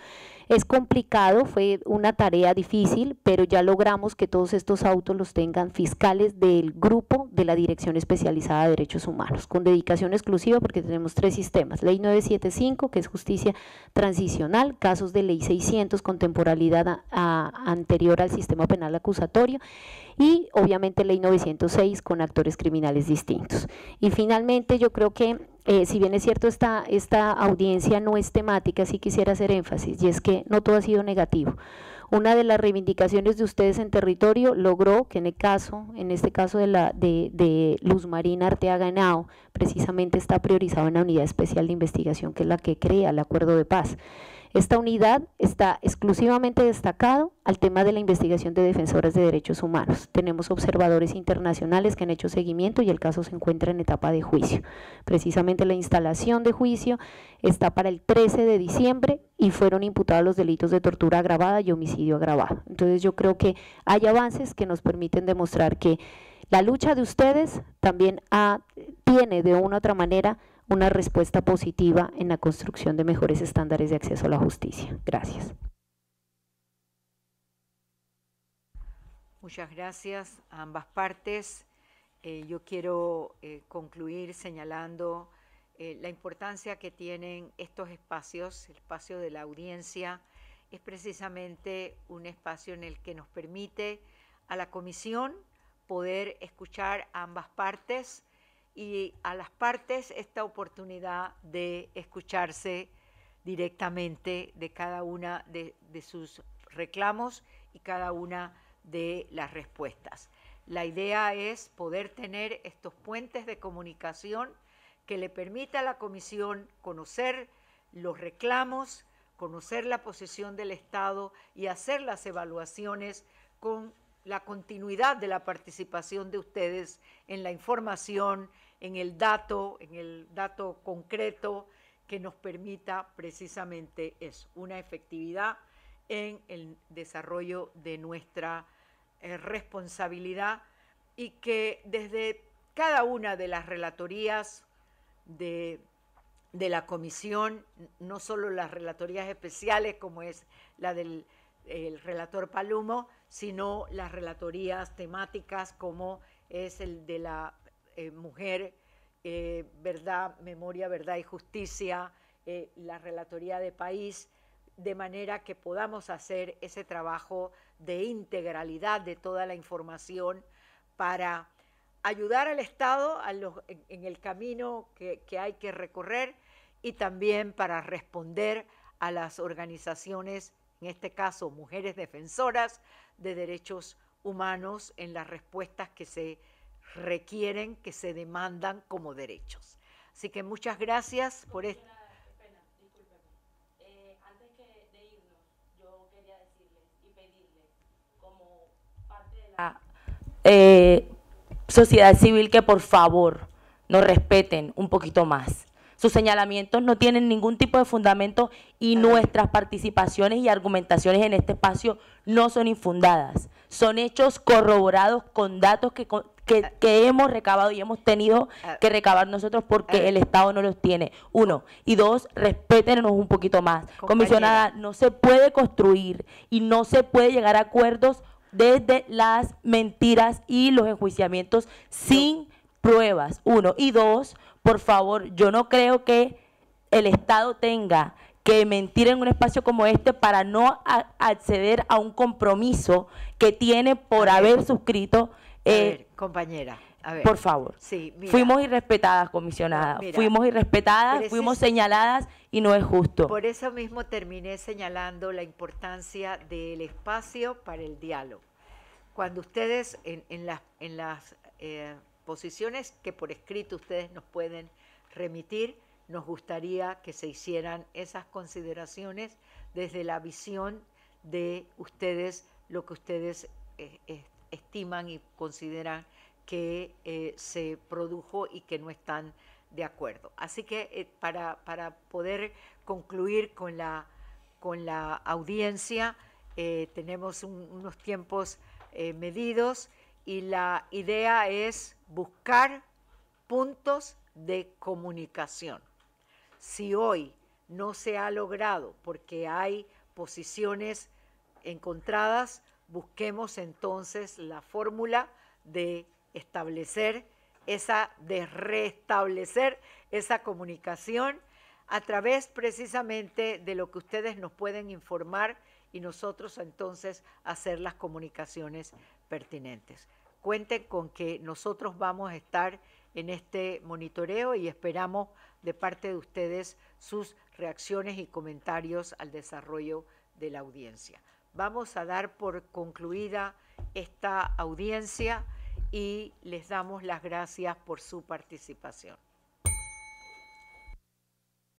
Es complicado, fue una tarea difícil, pero ya logramos que todos estos autos los tengan fiscales del grupo de la Dirección Especializada de Derechos Humanos, con dedicación exclusiva porque tenemos tres sistemas, Ley 975, que es justicia transicional, casos de Ley 600 con temporalidad anterior al sistema penal acusatorio y obviamente Ley 906 con actores criminales distintos. Y finalmente yo creo que eh, si bien es cierto, esta, esta audiencia no es temática, sí quisiera hacer énfasis, y es que no todo ha sido negativo. Una de las reivindicaciones de ustedes en territorio logró que en el caso, en este caso de, la, de, de Luz Marina Arteaga Henao, precisamente está priorizado en la unidad especial de investigación, que es la que crea el acuerdo de paz. Esta unidad está exclusivamente destacado al tema de la investigación de defensores de derechos humanos. Tenemos observadores internacionales que han hecho seguimiento y el caso se encuentra en etapa de juicio. Precisamente la instalación de juicio está para el 13 de diciembre y fueron imputados los delitos de tortura agravada y homicidio agravado. Entonces yo creo que hay avances que nos permiten demostrar que la lucha de ustedes también ha, ah, tiene de una u otra manera una respuesta positiva en la construcción de mejores estándares de acceso a la justicia. Gracias. Muchas gracias a ambas partes. Eh, yo quiero eh, concluir señalando eh, la importancia que tienen estos espacios, el espacio de la audiencia, es precisamente un espacio en el que nos permite a la comisión poder escuchar a ambas partes, y a las partes esta oportunidad de escucharse directamente de cada una de, sus reclamos y cada una de las respuestas. La idea es poder tener estos puentes de comunicación que le permita a la Comisión conocer los reclamos, conocer la posición del Estado y hacer las evaluaciones con la continuidad de la participación de ustedes en la información, en el dato, en el dato concreto que nos permita precisamente eso, una efectividad en el desarrollo de nuestra eh, responsabilidad y que desde cada una de las relatorías de, la comisión, no solo las relatorías especiales como es la del relator Palumo, sino las relatorías temáticas como es el de la eh, mujer, eh, verdad, memoria, verdad y justicia, eh, la relatoría de país, de manera que podamos hacer ese trabajo de integralidad de toda la información para ayudar al Estado en, el camino que, que hay que recorrer y también para responder a las organizaciones, en este caso mujeres defensoras de derechos humanos, en las respuestas que se requieren, que se demandan como derechos. Así que muchas gracias por esto. Eh, antes de irnos, yo quería decirles y pedirles, como parte de la ah, eh, sociedad civil, que por favor nos respeten un poquito más. Sus señalamientos no tienen ningún tipo de fundamento y nuestras participaciones y argumentaciones en este espacio no son infundadas. Son hechos corroborados con datos que, que, hemos recabado y hemos tenido ah. que recabar nosotros porque ah. el Estado no los tiene. Uno. Y dos, respétenos un poquito más. Comisionada, no se puede construir y no se puede llegar a acuerdos desde las mentiras y los enjuiciamientos sin pruebas. Uno. Y dos, por favor, yo no creo que el Estado tenga que mentir en un espacio como este para no acceder a un compromiso que tiene por haber suscrito eh, compañera. Por favor. Fuimos irrespetadas, comisionada. fuimos irrespetadas, fuimos señaladas y no es justo. Por eso mismo terminé señalando la importancia del espacio para el diálogo. Cuando ustedes en, las, eh, posiciones que por escrito ustedes nos pueden remitir, nos gustaría que se hicieran esas consideraciones desde la visión de ustedes, lo que ustedes eh, estiman y consideran que eh, se produjo y que no están de acuerdo. Así que eh, para, poder concluir con la, con la audiencia, eh, tenemos unos tiempos medidos y la idea es buscar puntos de comunicación. Si hoy no se ha logrado porque hay posiciones encontradas, busquemos entonces la fórmula de establecer esa, de restablecer esa comunicación a través precisamente de lo que ustedes nos pueden informar y nosotros entonces hacer las comunicaciones pertinentes. Cuenten con que nosotros vamos a estar en este monitoreo y esperamos de parte de ustedes sus reacciones y comentarios al desarrollo de la audiencia vamos a dar por concluida esta audiencia y les damos las gracias por su participación.